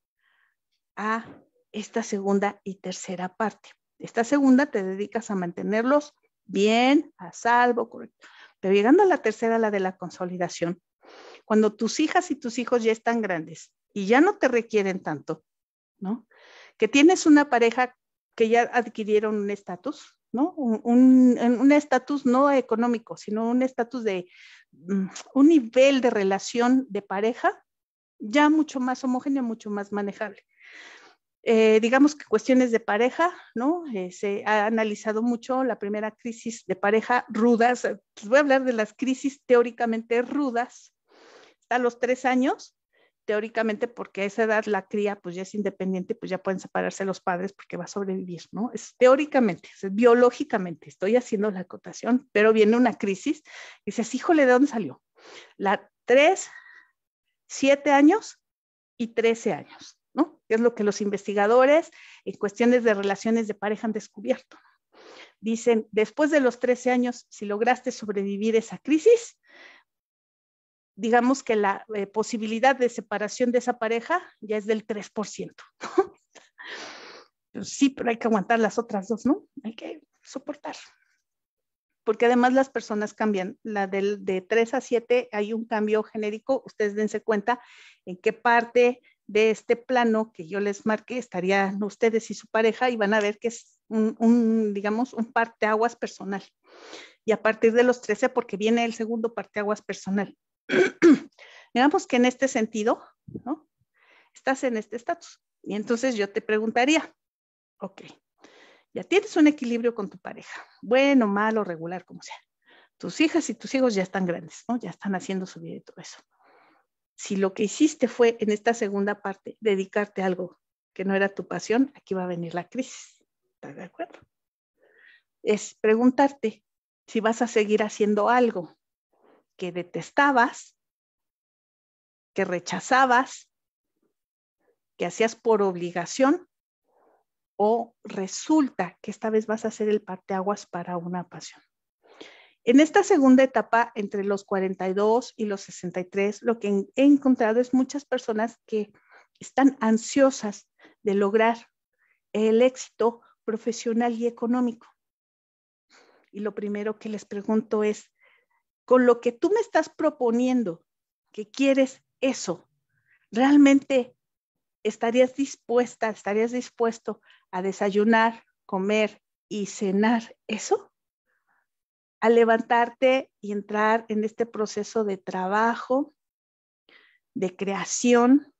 S1: a esta segunda y tercera parte. Esta segunda te dedicas a mantenerlos bien, a salvo, correcto. Pero llegando a la tercera, la de la consolidación, cuando tus hijas y tus hijos ya están grandes y ya no te requieren tanto, ¿no? Que tienes una pareja que ya adquirieron un estatus, ¿no? Un estatus no económico, sino un estatus de mm, un nivel de relación de pareja ya mucho más homogéneo, mucho más manejable. Eh, digamos que cuestiones de pareja, ¿no? Eh, se ha analizado mucho la primera crisis de pareja rudas. Pues voy a hablar de las crisis teóricamente rudas. Está a los tres años, teóricamente porque a esa edad la cría pues ya es independiente, pues ya pueden separarse los padres porque va a sobrevivir, ¿no? Es teóricamente, es biológicamente, estoy haciendo la acotación, pero viene una crisis, y dices, híjole, ¿de dónde salió? La 3, 7 años y 13 años, ¿no? Es lo que los investigadores en cuestiones de relaciones de pareja han descubierto. Dicen, después de los 13 años, si lograste sobrevivir esa crisis, digamos que la eh, posibilidad de separación de esa pareja ya es del 3%. (laughs) Pues sí, pero hay que aguantar las otras dos, ¿no? Hay que soportar. Porque además las personas cambian. La del, de 3 a 7 hay un cambio genérico. Ustedes dense cuenta en qué parte de este plano que yo les marqué estarían ustedes y su pareja y van a ver que es un, un digamos, un aguas personal. Y a partir de los 13, porque viene el segundo aguas personal (clears throat) Digamos que en este sentido, ¿no? Estás en este estatus. Y entonces yo te preguntaría, ok, ya tienes un equilibrio con tu pareja, bueno, malo, regular, como sea. Tus hijas y tus hijos ya están grandes, ¿no? Ya están haciendo su vida y todo eso. Si lo que hiciste fue en esta segunda parte dedicarte a algo que no era tu pasión, aquí va a venir la crisis. ¿Estás de acuerdo? Es preguntarte si vas a seguir haciendo algo que detestabas, que rechazabas, que hacías por obligación, o resulta que esta vez vas a hacer el parteaguas para una pasión. En esta segunda etapa, entre los 42 y los 63, lo que he encontrado es muchas personas que están ansiosas de lograr el éxito profesional y económico. Y lo primero que les pregunto es, con lo que tú me estás proponiendo, que quieres eso, realmente estarías dispuesta, estarías dispuesto a desayunar, comer y cenar eso, a levantarte y entrar en este proceso de trabajo, de creación,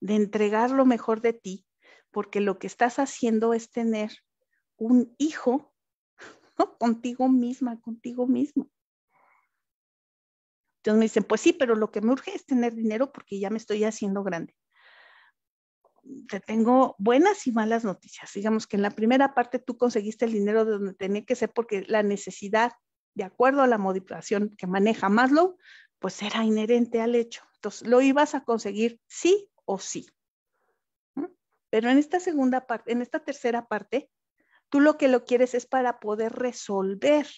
S1: de entregar lo mejor de ti, porque lo que estás haciendo es tener un hijo contigo misma, contigo mismo. Entonces me dicen, pues sí, pero lo que me urge es tener dinero porque ya me estoy haciendo grande. Te tengo buenas y malas noticias. Digamos que en la primera parte tú conseguiste el dinero donde tenía que ser porque la necesidad, de acuerdo a la modificación que maneja Maslow, pues era inherente al hecho. Entonces lo ibas a conseguir sí o sí. Pero en esta segunda parte, en esta tercera parte, tú lo que lo quieres es para poder resolver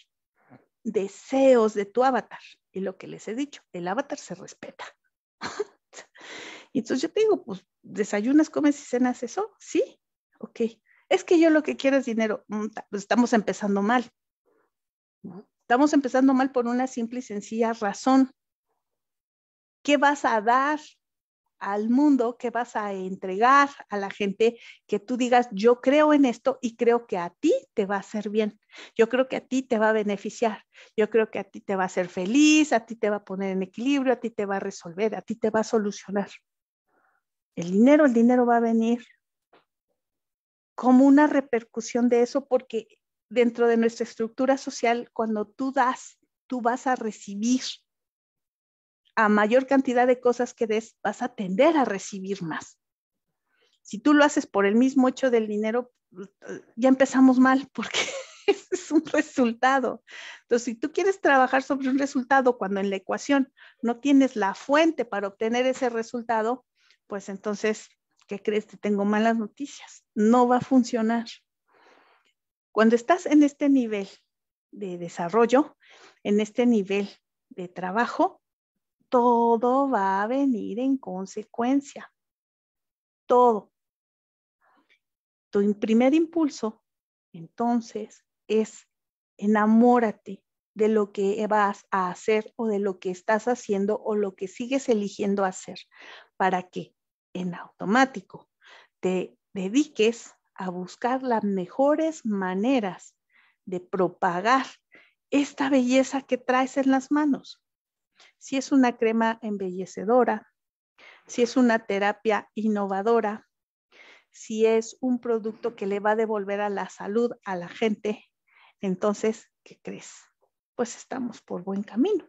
S1: deseos de tu avatar. Y lo que les he dicho, el avatar se respeta. (laughs) y entonces yo te digo, pues, ¿desayunas, comes y cenas eso? Sí, ok. Es que yo lo que quiero es dinero. Mm, pues, estamos empezando mal. Estamos empezando mal por una simple y sencilla razón. ¿Qué vas a dar al mundo, que vas a entregar a la gente que tú digas, yo creo en esto y creo que a ti te va a hacer bien, yo creo que a ti te va a beneficiar, yo creo que a ti te va a hacer feliz, a ti te va a poner en equilibrio, a ti te va a resolver, a ti te va a solucionar. El dinero, el dinero va a venir como una repercusión de eso porque dentro de nuestra estructura social, cuando tú das, tú vas a recibir a mayor cantidad de cosas que des, vas a tender a recibir más. Si tú lo haces por el mismo hecho del dinero, ya empezamos mal porque (laughs) es un resultado. Entonces, si tú quieres trabajar sobre un resultado cuando en la ecuación no tienes la fuente para obtener ese resultado, pues entonces, ¿qué crees? Te tengo malas noticias. No va a funcionar. Cuando estás en este nivel de desarrollo, en este nivel de trabajo, todo va a venir en consecuencia. Todo. Tu primer impulso, entonces, es enamórate de lo que vas a hacer o de lo que estás haciendo o lo que sigues eligiendo hacer para que en automático te dediques a buscar las mejores maneras de propagar esta belleza que traes en las manos si es una crema embellecedora, si es una terapia innovadora, si es un producto que le va a devolver a la salud a la gente, entonces, ¿qué crees? Pues estamos por buen camino.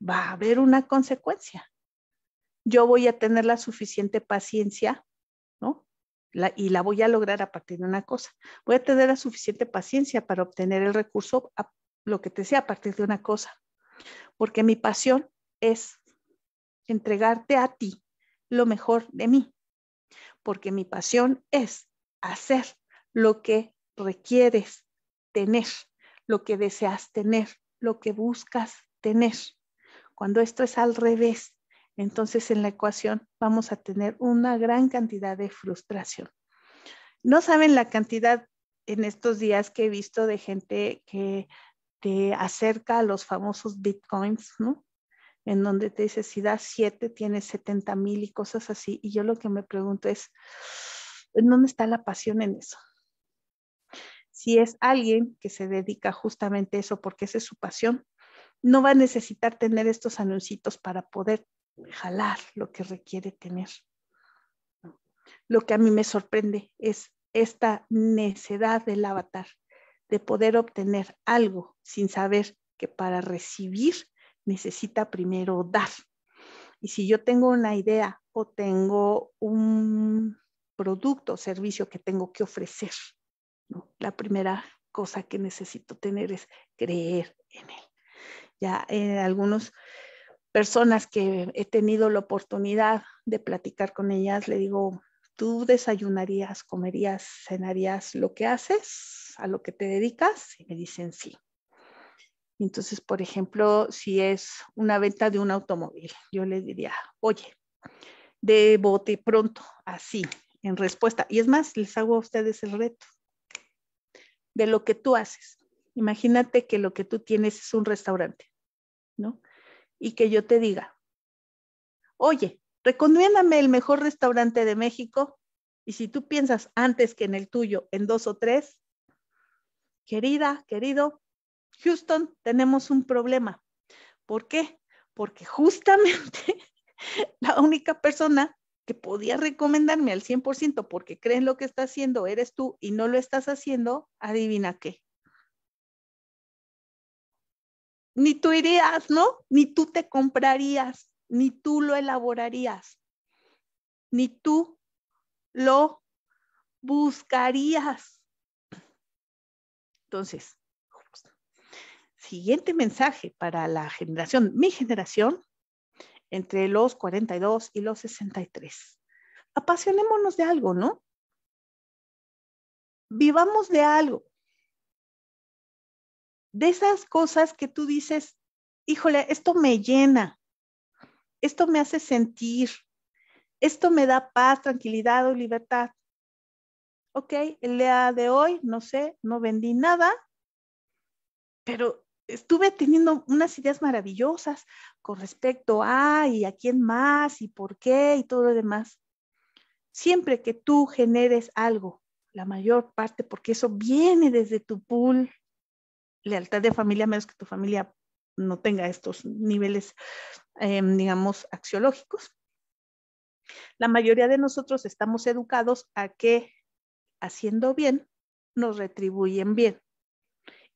S1: Va a haber una consecuencia. Yo voy a tener la suficiente paciencia, ¿no? y la voy a lograr a partir de una cosa. Voy a tener la suficiente paciencia para obtener el recurso, a lo que te sea, a partir de una cosa porque mi pasión es entregarte a ti lo mejor de mí, porque mi pasión es hacer lo que requieres tener, lo que deseas tener, lo que buscas tener. Cuando esto es al revés, entonces en la ecuación vamos a tener una gran cantidad de frustración. No saben la cantidad en estos días que he visto de gente que te acerca a los famosos bitcoins, ¿no? En donde te dice, si das 7, tienes setenta mil y cosas así. Y yo lo que me pregunto es, ¿en dónde está la pasión en eso? Si es alguien que se dedica justamente a eso porque esa es su pasión, no va a necesitar tener estos anuncios para poder jalar lo que requiere tener. Lo que a mí me sorprende es esta necedad del avatar de poder obtener algo sin saber que para recibir necesita primero dar. Y si yo tengo una idea o tengo un producto o servicio que tengo que ofrecer, la primera cosa que necesito tener es creer en él. Ya en eh, algunas personas que he tenido la oportunidad de platicar con ellas, le digo, tú desayunarías, comerías, cenarías lo que haces, a lo que te dedicas? Y me dicen sí. Entonces, por ejemplo, si es una venta de un automóvil, yo les diría, oye, de bote pronto, así, en respuesta. Y es más, les hago a ustedes el reto de lo que tú haces. Imagínate que lo que tú tienes es un restaurante, ¿no? Y que yo te diga, oye, recomiéndame el mejor restaurante de México. Y si tú piensas antes que en el tuyo, en dos o tres, querida, querido, Houston, tenemos un problema. ¿Por qué? Porque justamente (laughs) la única persona que podía recomendarme al 100% porque creen lo que está haciendo, eres tú y no lo estás haciendo, adivina qué. Ni tú irías, ¿no? Ni tú te comprarías ni tú lo elaborarías, ni tú lo buscarías. Entonces, siguiente mensaje para la generación, mi generación, entre los 42 y los 63. Apasionémonos de algo, ¿no? Vivamos de algo. De esas cosas que tú dices, híjole, esto me llena, esto me hace sentir, esto me da paz, tranquilidad o libertad. Ok, el día de hoy, no sé, no vendí nada, pero estuve teniendo unas ideas maravillosas con respecto a y a quién más y por qué y todo lo demás. Siempre que tú generes algo, la mayor parte, porque eso viene desde tu pool, lealtad de familia, menos que tu familia no tenga estos niveles Em, digamos, axiológicos. La mayoría de nosotros estamos educados a que haciendo bien nos retribuyen bien.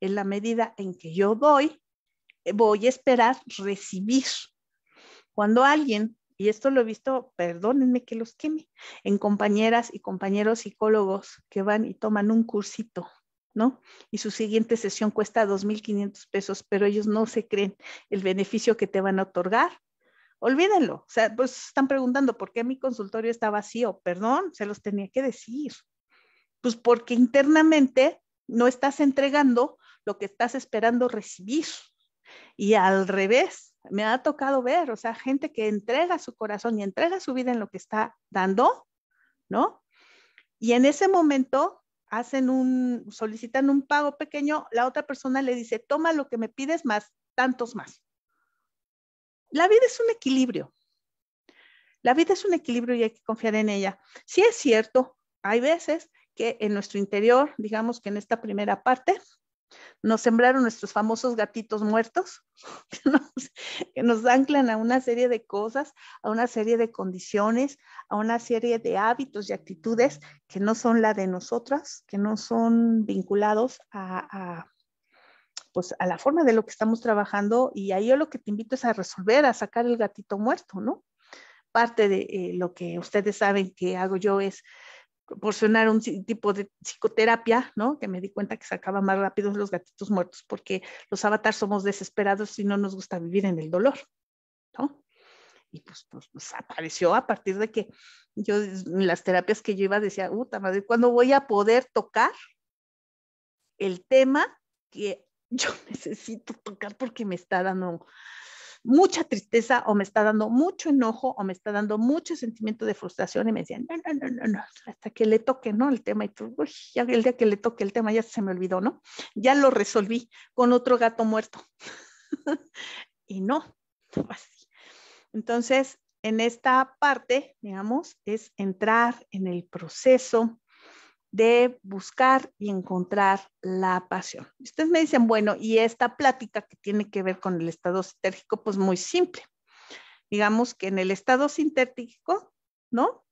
S1: En la medida en que yo doy, eh, voy a esperar recibir. Cuando alguien, y esto lo he visto, perdónenme que los queme, en compañeras y compañeros psicólogos que van y toman un cursito ¿no? Y su siguiente sesión cuesta 2.500 pesos, pero ellos no se creen el beneficio que te van a otorgar. Olvídenlo, o sea, pues están preguntando por qué mi consultorio está vacío, perdón, se los tenía que decir. Pues porque internamente no estás entregando lo que estás esperando recibir. Y al revés, me ha tocado ver, o sea, gente que entrega su corazón y entrega su vida en lo que está dando, ¿no? Y en ese momento hacen un, solicitan un pago pequeño, la otra persona le dice, toma lo que me pides más, tantos más. La vida es un equilibrio. La vida es un equilibrio y hay que confiar en ella. Si es cierto, hay veces que en nuestro interior, digamos que en esta primera parte, nos sembraron nuestros famosos gatitos muertos, (laughs) que nos, anclan a una serie de cosas, a una serie de condiciones, a una serie de hábitos y actitudes que no son la de nosotras, que no son vinculados a, pues, la forma de lo que estamos trabajando y ahí yo lo que te invito es a resolver, a sacar el gatito muerto, ¿no? Parte de eh, lo que ustedes saben que hago yo es proporcionar un tipo de psicoterapia, ¿no? Que me di cuenta que sacaba más rápido los gatitos muertos porque los avatars somos desesperados y no nos gusta vivir en el dolor, ¿no? Y pues, pues, pues apareció a partir de que yo, en las terapias que yo iba, decía, puta madre, ¿cuándo voy a poder tocar el tema que yo (laughs) necesito tocar porque me está dando mucha tristeza o me está dando mucho enojo o me está dando mucho sentimiento de frustración y me decían, no, no, no, no, hasta que le toque, ¿no? El tema y el día que le toque el tema ya se me olvidó, ¿no? Ya lo resolví con otro gato muerto. (laughs) y no, así. Entonces, en esta parte, digamos, es entrar en el proceso, de buscar y encontrar la pasión. Ustedes me dicen, bueno, y esta plática que tiene que ver con el estado sintérgico, pues muy simple. Digamos que en el estado sintérgico, ¿no?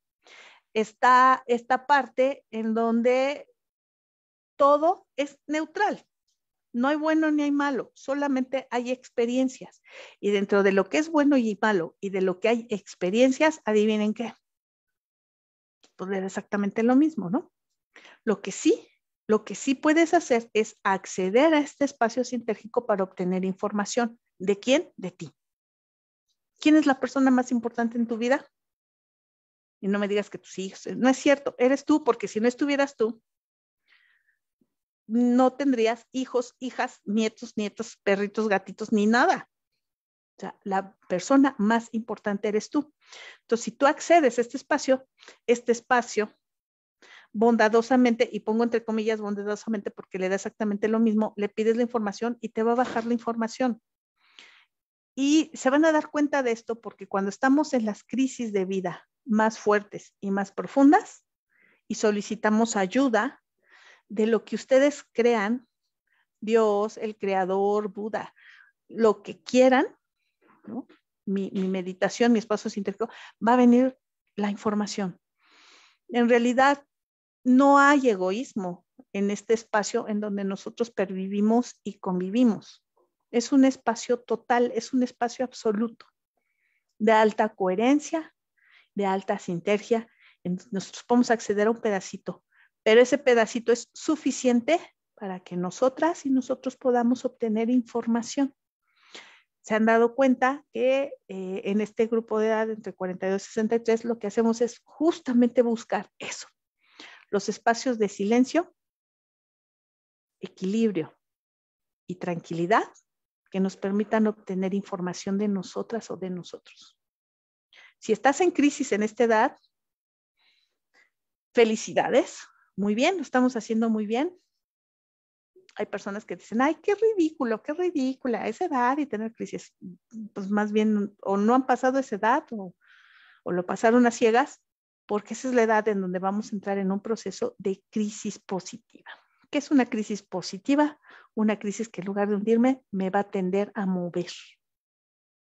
S1: Está esta parte en donde todo es neutral. No hay bueno ni hay malo, solamente hay experiencias. Y dentro de lo que es bueno y malo y de lo que hay experiencias, adivinen qué. Pues exactamente lo mismo, ¿no? Lo que sí, lo que sí puedes hacer es acceder a este espacio sintérgico para obtener información. ¿De quién? De ti. ¿Quién es la persona más importante en tu vida? Y no me digas que tus hijos, eh, no es cierto, eres tú, porque si no estuvieras tú, no tendrías hijos, hijas, nietos, nietos, perritos, gatitos, ni nada. O sea, la persona más importante eres tú. Entonces, si tú accedes a este espacio, este espacio bondadosamente, y pongo entre comillas bondadosamente porque le da exactamente lo mismo, le pides la información y te va a bajar la información. Y se van a dar cuenta de esto porque cuando estamos en las crisis de vida más fuertes y más profundas y solicitamos ayuda de lo que ustedes crean, Dios, el Creador, Buda, lo que quieran, mi, meditación, mi espacio intercambio, va a venir la información. En realidad, no hay egoísmo en este espacio en donde nosotros pervivimos y convivimos. Es un espacio total, es un espacio absoluto, de alta coherencia, de alta sinergia. Nosotros podemos acceder a un pedacito, pero ese pedacito es suficiente para que nosotras y nosotros podamos obtener información. Se han dado cuenta que eh, en este grupo de edad entre 42 y 63 lo que hacemos es justamente buscar eso, los espacios de silencio, equilibrio y tranquilidad que nos permitan obtener información de nosotras o de nosotros. Si estás en crisis en esta edad, felicidades, muy bien, lo estamos haciendo muy bien. Hay personas que dicen, ay, qué ridículo, qué ridícula, esa edad y tener crisis. Pues más bien, o no han pasado esa edad o, o lo pasaron a ciegas, porque esa es la edad en donde vamos a entrar en un proceso de crisis positiva. ¿Qué es una crisis positiva? Una crisis que en lugar de hundirme me va a tender a mover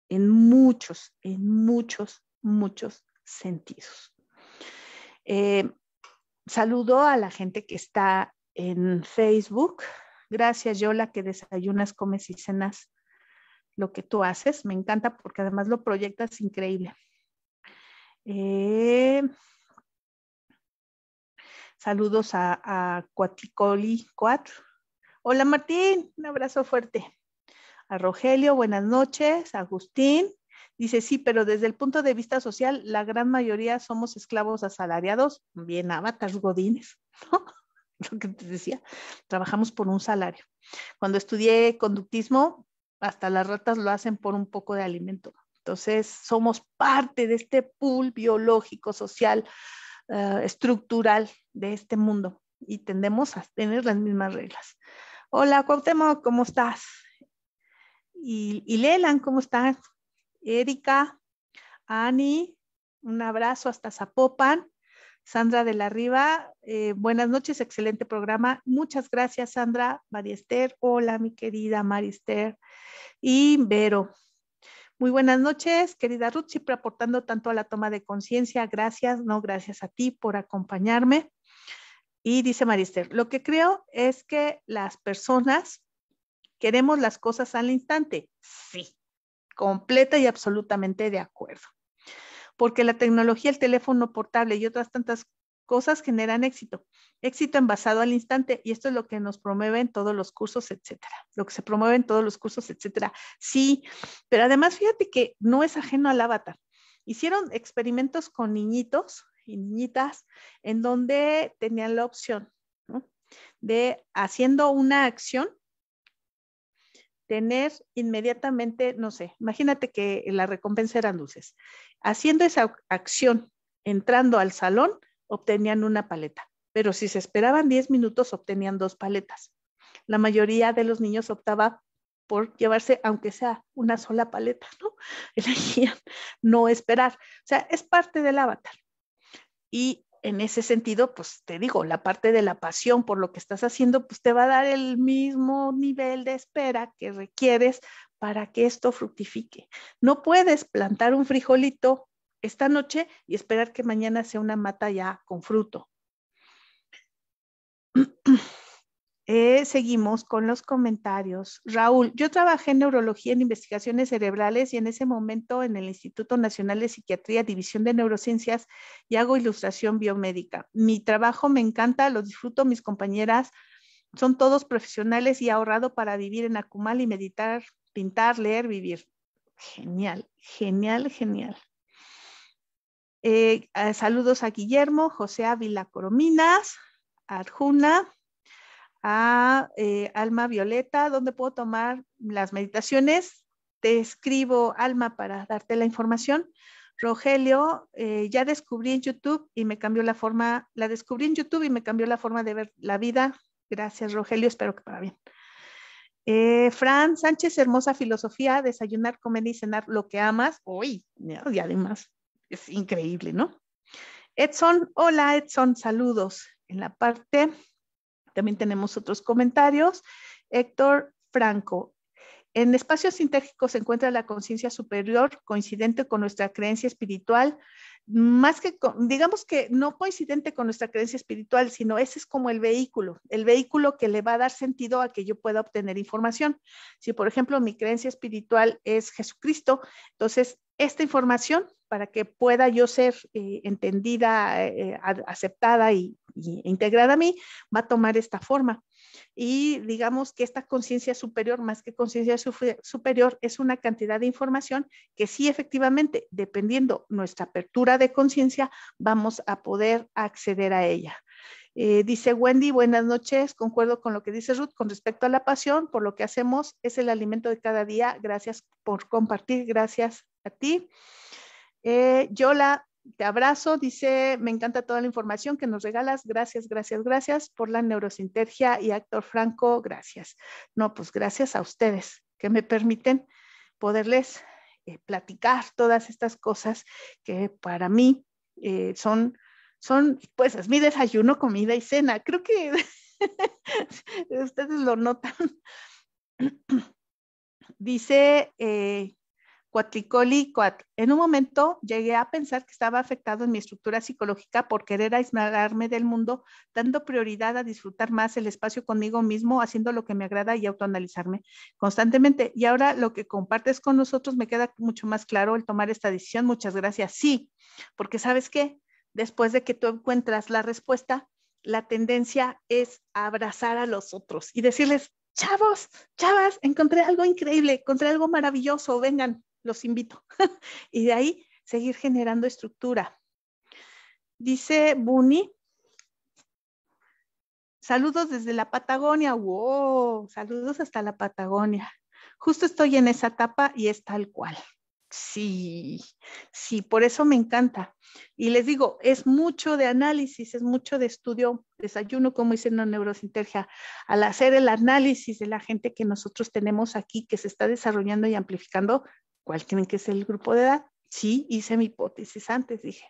S1: en muchos, en muchos, muchos sentidos. Eh, saludo a la gente que está en Facebook. Gracias, Yola, que desayunas, comes y cenas lo que tú haces. Me encanta porque además lo proyectas increíble. Eh, Saludos a, a Cuaticoli 4. Hola Martín, un abrazo fuerte. A Rogelio, buenas noches. Agustín, dice sí, pero desde el punto de vista social, la gran mayoría somos esclavos asalariados, bien avatas godines, ¿no? (laughs) Lo que te decía, trabajamos por un salario. Cuando estudié conductismo, hasta las ratas lo hacen por un poco de alimento. Entonces, somos parte de este pool biológico, social, eh, estructural de este mundo y tendemos a tener las mismas reglas. Hola, Cuauhtémoc, ¿cómo estás? Y, y Lelan, ¿cómo estás? Erika, Ani, un abrazo hasta Zapopan. Sandra de la Riva, eh, buenas noches, excelente programa. Muchas gracias, Sandra, Esther, Hola, mi querida Esther, Y Vero, muy buenas noches, querida Ruth, siempre aportando tanto a la toma de conciencia. Gracias, no, gracias a ti por acompañarme. Y dice Marister, lo que creo es que las personas queremos las cosas al instante. Sí, completa y absolutamente de acuerdo. Porque la tecnología, el teléfono portable y otras tantas cosas generan éxito. Éxito envasado al instante y esto es lo que nos promueve en todos los cursos, etcétera. Lo que se promueve en todos los cursos, etcétera. Sí, pero además fíjate que no es ajeno al avatar. Hicieron experimentos con niñitos y niñitas en donde tenían la opción de haciendo una acción tener inmediatamente, no sé, imagínate que la recompensa eran dulces. Haciendo esa acción, entrando al salón, obtenían una paleta, pero si se esperaban 10 minutos obtenían dos paletas. La mayoría de los niños optaba por llevarse, aunque sea una sola paleta, ¿no? (laughs) Elegían no esperar. O sea, es parte del avatar. Y en ese sentido, pues te digo, la parte de la pasión por lo que estás haciendo, pues te va a dar el mismo nivel de espera que requieres para que esto fructifique. No puedes plantar un frijolito esta noche y esperar que mañana sea una mata ya con fruto. (clears throat) Eh, seguimos con los comentarios. Raúl, yo trabajé en neurología en investigaciones cerebrales y en ese momento en el Instituto Nacional de Psiquiatría, División de Neurociencias, y hago ilustración biomédica. Mi trabajo me encanta, lo disfruto, mis compañeras son todos profesionales y ahorrado para vivir en Akumal y meditar, pintar, leer, vivir. Genial, genial, genial. Eh, eh, saludos a Guillermo, José Ávila Corominas, Arjuna, a eh, Alma Violeta, ¿dónde puedo tomar las meditaciones? Te escribo, Alma, para darte la información. Rogelio, ya descubrí en YouTube y me cambió la forma, la descubrí en YouTube y me cambió la forma de ver la vida. Gracias, Rogelio, espero que para bien. Fran Sánchez, hermosa filosofía, desayunar, comer y cenar lo que amas. Uy, y además, es increíble, ¿no? Edson, hola Edson, saludos en la parte. También tenemos otros comentarios. Héctor Franco, en espacios sintérgicos se encuentra la conciencia superior coincidente con nuestra creencia espiritual, más que, digamos que no coincidente con nuestra creencia espiritual, sino ese es como el vehículo, el vehículo que le va a dar sentido a que yo pueda obtener información. Si, por ejemplo, mi creencia espiritual es Jesucristo, entonces esta información para que pueda yo ser eh, entendida, eh, eh, aceptada y, integrada a mí, va a tomar esta forma. Y digamos que esta conciencia superior, más que conciencia superior, es una cantidad de información que sí efectivamente, dependiendo nuestra apertura de conciencia, vamos a poder acceder a ella. dice Wendy, buenas noches, concuerdo con lo que dice Ruth con respecto a la pasión, por lo que hacemos es el alimento de cada día. Gracias por compartir, gracias a ti. Eh, Yola, te abrazo, dice, me encanta toda la información que nos regalas. Gracias, gracias, gracias por la neurosintergia y actor Franco, gracias. No, pues gracias a ustedes que me permiten poderles eh, platicar todas estas cosas que para mí eh, son, son, pues es mi desayuno, comida y cena. Creo que (laughs) ustedes lo notan. (clears throat) Dice cuat. En un momento llegué a pensar que estaba afectado en mi estructura psicológica por querer aislarme del mundo, dando prioridad a disfrutar más el espacio conmigo mismo, haciendo lo que me agrada y autoanalizarme constantemente. Y ahora lo que compartes con nosotros me queda mucho más claro el tomar esta decisión. Muchas gracias. Sí, porque sabes qué, después de que tú encuentras la respuesta, la tendencia es abrazar a los otros y decirles, chavos, chavas, encontré algo increíble, encontré algo maravilloso, vengan, los invito. (laughs) y de ahí seguir generando estructura. Dice Buni, saludos desde la Patagonia, wow, saludos hasta la Patagonia. Justo estoy en esa etapa y es tal cual. Sí, sí, por eso me encanta. Y les digo, es mucho de análisis, es mucho de estudio, desayuno, como dicen la neurosintergia, al hacer el análisis de la gente que nosotros tenemos aquí, que se está desarrollando y amplificando, ¿Cuál creen que es el grupo de edad? Sí, hice mi hipótesis antes, dije.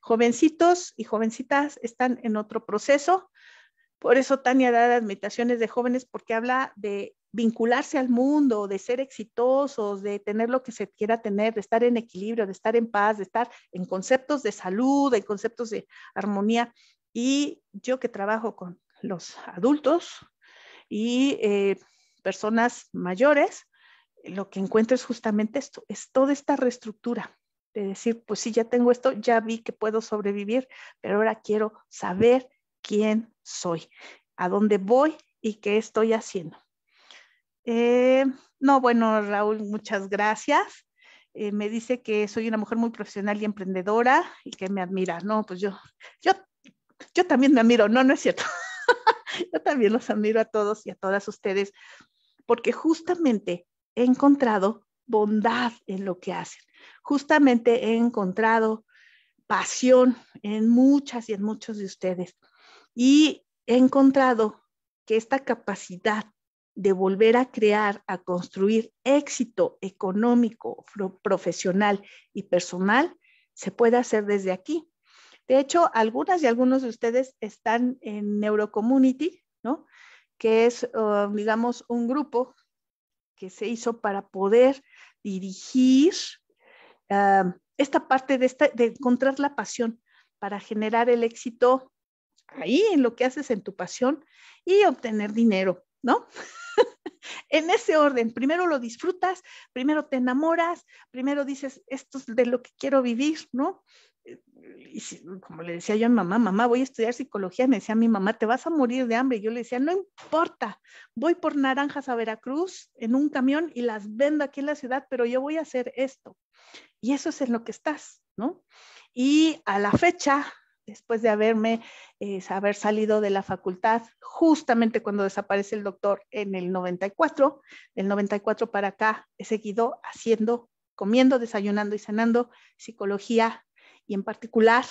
S1: Jovencitos y jovencitas están en otro proceso. Por eso Tania da las meditaciones de jóvenes porque habla de vincularse al mundo, de ser exitosos, de tener lo que se quiera tener, de estar en equilibrio, de estar en paz, de estar en conceptos de salud, en conceptos de armonía. Y yo que trabajo con los adultos y eh, personas mayores, lo que encuentro es justamente esto, es toda esta reestructura de decir, pues sí, ya tengo esto, ya vi que puedo sobrevivir, pero ahora quiero saber quién soy, a dónde voy y qué estoy haciendo. Eh, no, bueno, Raúl, muchas gracias. Eh, me dice que soy una mujer muy profesional y emprendedora y que me admira. No, pues yo, yo, yo también me admiro. No, no es cierto. (laughs) yo también los admiro a todos y a todas ustedes, porque justamente he encontrado bondad en lo que hacen. Justamente he encontrado pasión en muchas y en muchos de ustedes. Y he encontrado que esta capacidad de volver a crear, a construir éxito económico, profesional y personal, se puede hacer desde aquí. De hecho, algunas y algunos de ustedes están en Neurocommunity, ¿no? Que es, um, digamos, un grupo que se hizo para poder dirigir ah, esta parte de, esta, de encontrar la pasión para generar el éxito ahí en lo que haces en tu pasión y obtener dinero, ¿no? (laughs) en ese orden, primero lo disfrutas, primero te enamoras, primero dices, esto es de lo que quiero vivir, ¿no? como le decía yo a mi mamá, mamá, voy a estudiar psicología, me decía mi mamá, te vas a morir de hambre. Yo le decía, no importa, voy por naranjas a Veracruz en un camión y las vendo aquí en la ciudad, pero yo voy a hacer esto. Y eso es en lo que estás, ¿no? Y a la fecha, después de haberme, haber salido de la facultad, justamente cuando desaparece el doctor en el 94, del 94 para acá, he seguido haciendo, comiendo, desayunando y cenando psicología y en particular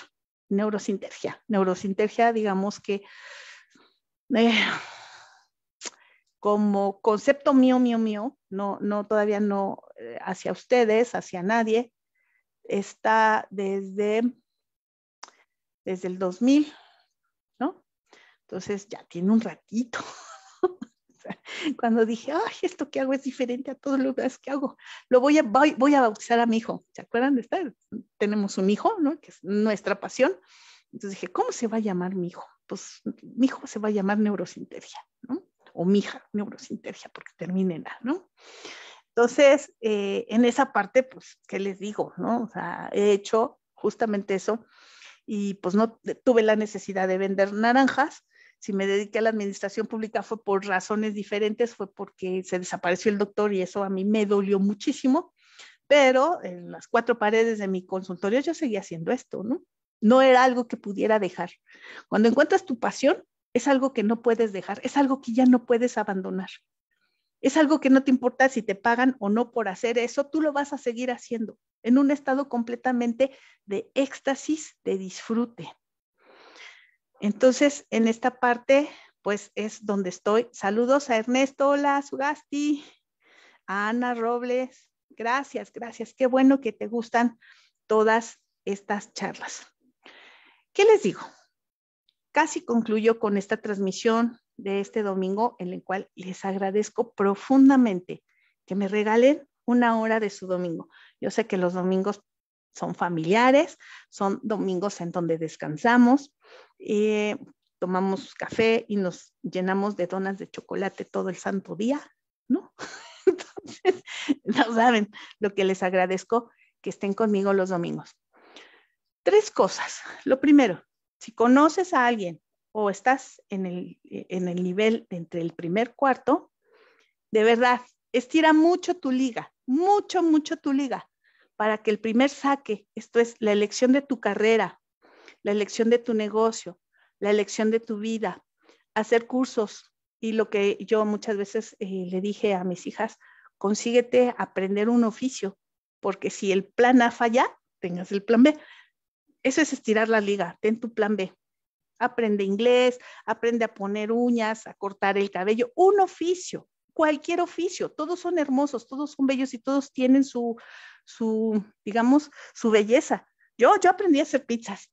S1: neurosintergia. Neurosintergia, digamos que eh, como concepto mío, mío, mío, no, no todavía no eh, hacia ustedes, hacia nadie, está desde, desde el 2000, ¿no? Entonces ya tiene un ratito. (laughs) cuando dije, ay, esto que hago es diferente a todos los demás que hago, lo voy a, voy, a bautizar a mi hijo. ¿Se acuerdan de estar? Tenemos un hijo, ¿no? Que es nuestra pasión. Entonces dije, ¿cómo se va a llamar mi hijo? Pues mi hijo se va a llamar neurosintergia, ¿no? O mi hija, neurosintergia, porque termina en ¿no? Entonces, eh, en esa parte, pues, ¿qué les digo, O sea, he hecho justamente eso y pues no tuve la necesidad de vender naranjas, si me dediqué a la administración pública fue por razones diferentes, fue porque se desapareció el doctor y eso a mí me dolió muchísimo, pero en las cuatro paredes de mi consultorio yo seguía haciendo esto, ¿no? No era algo que pudiera dejar. Cuando encuentras tu pasión, es algo que no puedes dejar, es algo que ya no puedes abandonar. Es algo que no te importa si te pagan o no por hacer eso, tú lo vas a seguir haciendo en un estado completamente de éxtasis, de disfrute. Entonces, en esta parte, pues es donde estoy. Saludos a Ernesto, hola, Sugasti, a Ana Robles. Gracias, gracias. Qué bueno que te gustan todas estas charlas. ¿Qué les digo? Casi concluyo con esta transmisión de este domingo en el cual les agradezco profundamente que me regalen una hora de su domingo. Yo sé que los domingos son familiares, son domingos en donde descansamos, eh, tomamos café y nos llenamos de donas de chocolate todo el santo día, ¿no? (laughs) Entonces, no saben lo que les agradezco que estén conmigo los domingos. Tres cosas. Lo primero, si conoces a alguien o estás en el nivel entre el primer cuarto, de verdad, estira mucho tu liga, mucho, mucho tu liga para que el primer saque, esto es la elección de tu carrera, la elección de tu negocio, la elección de tu vida, hacer cursos y lo que yo muchas veces eh, le dije a mis hijas, consíguete aprender un oficio, porque si el plan A falla, tengas el plan B. Eso es estirar la liga, ten tu plan B. Aprende inglés, aprende a poner uñas, a cortar el cabello, un oficio cualquier oficio, todos son hermosos, todos son bellos y todos tienen su, su digamos, su belleza. Yo, yo aprendí a hacer pizzas.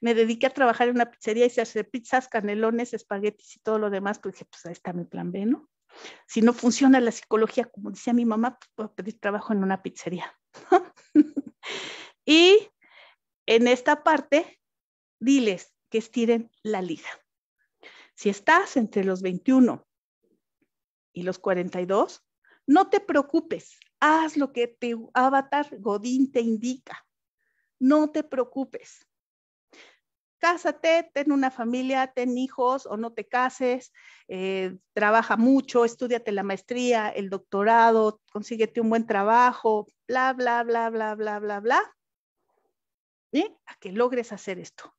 S1: Me dediqué a trabajar en una pizzería y se hace pizzas, canelones, espaguetis y todo lo demás, pues dije, pues ahí está mi plan B, ¿no? Si no funciona la psicología, como decía mi mamá, pues pedir trabajo en una pizzería. (laughs) y en esta parte, diles que estiren la liga. Si estás entre los 21 y los 42, no te preocupes, haz lo que tu avatar Godín te indica. No te preocupes. Cásate, ten una familia, ten hijos o no te cases, eh, trabaja mucho, estudiate la maestría, el doctorado, consíguete un buen trabajo, bla, bla, bla, bla, bla, bla, bla. A que logres hacer esto.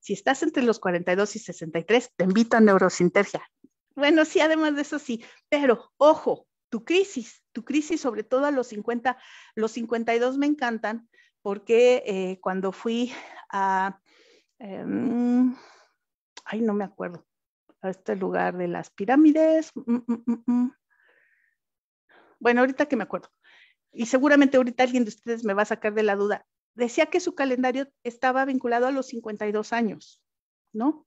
S1: Si estás entre los 42 y 63, te invito a Neurosintergia. Bueno, sí, además de eso sí, pero ojo, tu crisis, tu crisis sobre todo a los 50, los 52 me encantan porque eh, cuando fui a, em, ay, no me acuerdo, a este lugar de las pirámides, mm, mm, mm, bueno, ahorita que me acuerdo, y seguramente ahorita alguien de ustedes me va a sacar de la duda, decía que su calendario estaba vinculado a los 52 años, ¿no?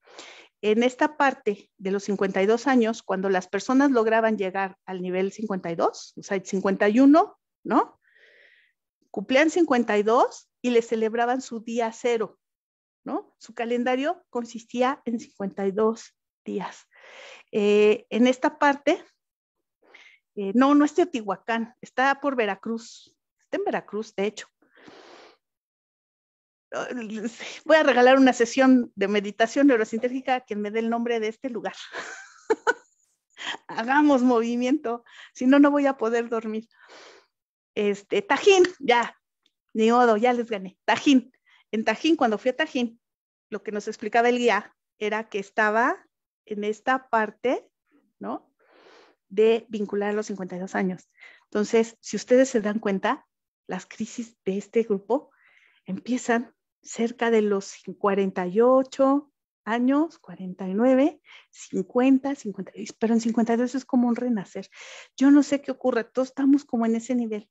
S1: en esta parte de los 52 años, cuando las personas lograban llegar al nivel 52, o sea, 51, ¿no? Cumplían 52 y le celebraban su día cero, ¿no? Su calendario consistía en 52 días. Eh, en esta parte, eh, no, no es Teotihuacán, está por Veracruz, está en Veracruz, de hecho voy a regalar una sesión de meditación neurosintérgica que quien me dé el nombre de este lugar. (laughs) Hagamos movimiento, si no, no voy a poder dormir. Este, Tajín, ya, ni odo, ya les gané. Tajín, en Tajín, cuando fui a Tajín, lo que nos explicaba el guía era que estaba en esta parte, ¿no? De vincular los 52 años. Entonces, si ustedes se dan cuenta, las crisis de este grupo empiezan cerca de los 48 años, 49, 50, 56 pero en 52 es como un renacer. Yo no sé qué ocurre, todos estamos como en ese nivel.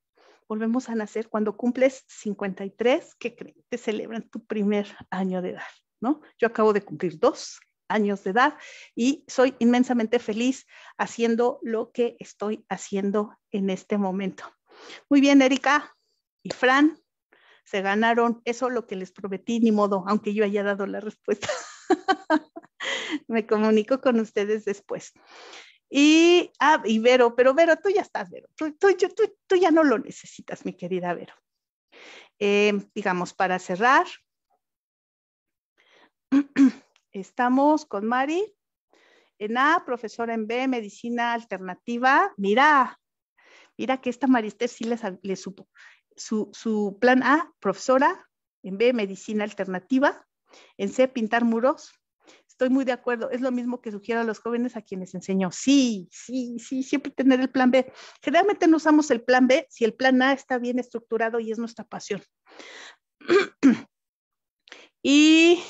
S1: Volvemos a nacer cuando cumples 53, que te celebran tu primer año de edad, ¿no? Yo acabo de cumplir dos años de edad y soy inmensamente feliz haciendo lo que estoy haciendo en este momento. Muy bien, Erika y Fran, se ganaron eso lo que les prometí, ni modo, aunque yo haya dado la respuesta. (laughs) Me comunico con ustedes después. Y, ah, y Vero, pero Vero, tú ya estás, Vero, tú, ya no lo necesitas, mi querida Vero. Em, digamos, para cerrar, (clears throat) estamos con Mari en A, profesora en B, medicina alternativa. Mira, mira que esta Marister sí le supo su, plan A, profesora, en B, medicina alternativa, en C, pintar muros, Estoy muy de acuerdo. Es lo mismo que sugiero a los jóvenes a quienes enseño. Sí, sí, sí, siempre tener el plan B. Generalmente no usamos el plan B si el plan A está bien estructurado y es nuestra pasión. (clears throat) y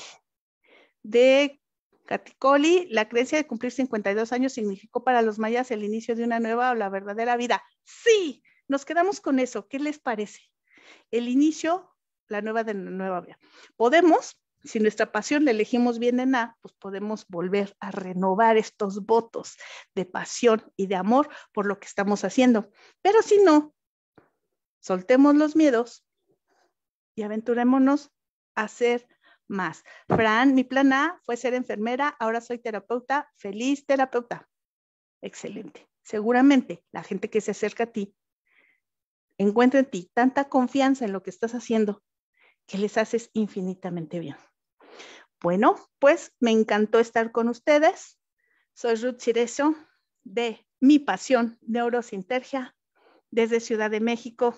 S1: de Caticoli, la creencia de cumplir 52 años significó para los mayas el inicio de una nueva o la verdadera vida. Sí, nos quedamos con eso. ¿Qué les parece? El inicio, la nueva de la nueva vida. Podemos, si nuestra pasión la elegimos bien en A, pues podemos volver a renovar estos votos de pasión y de amor por lo que estamos haciendo. Pero si no, soltemos los miedos y aventurémonos a hacer más. Fran, mi plan A fue ser enfermera, ahora soy terapeuta, feliz terapeuta. Excelente. Seguramente la gente que se acerca a ti encuentra en ti tanta confianza en lo que estás haciendo que les haces infinitamente bien. Bueno, pues me encantó estar con ustedes. Soy Ruth Cirezo de Mi Pasión Neurosintergia desde Ciudad de México.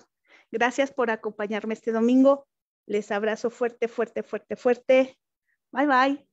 S1: Gracias por acompañarme este domingo. Les abrazo fuerte, fuerte, fuerte, fuerte. Bye bye.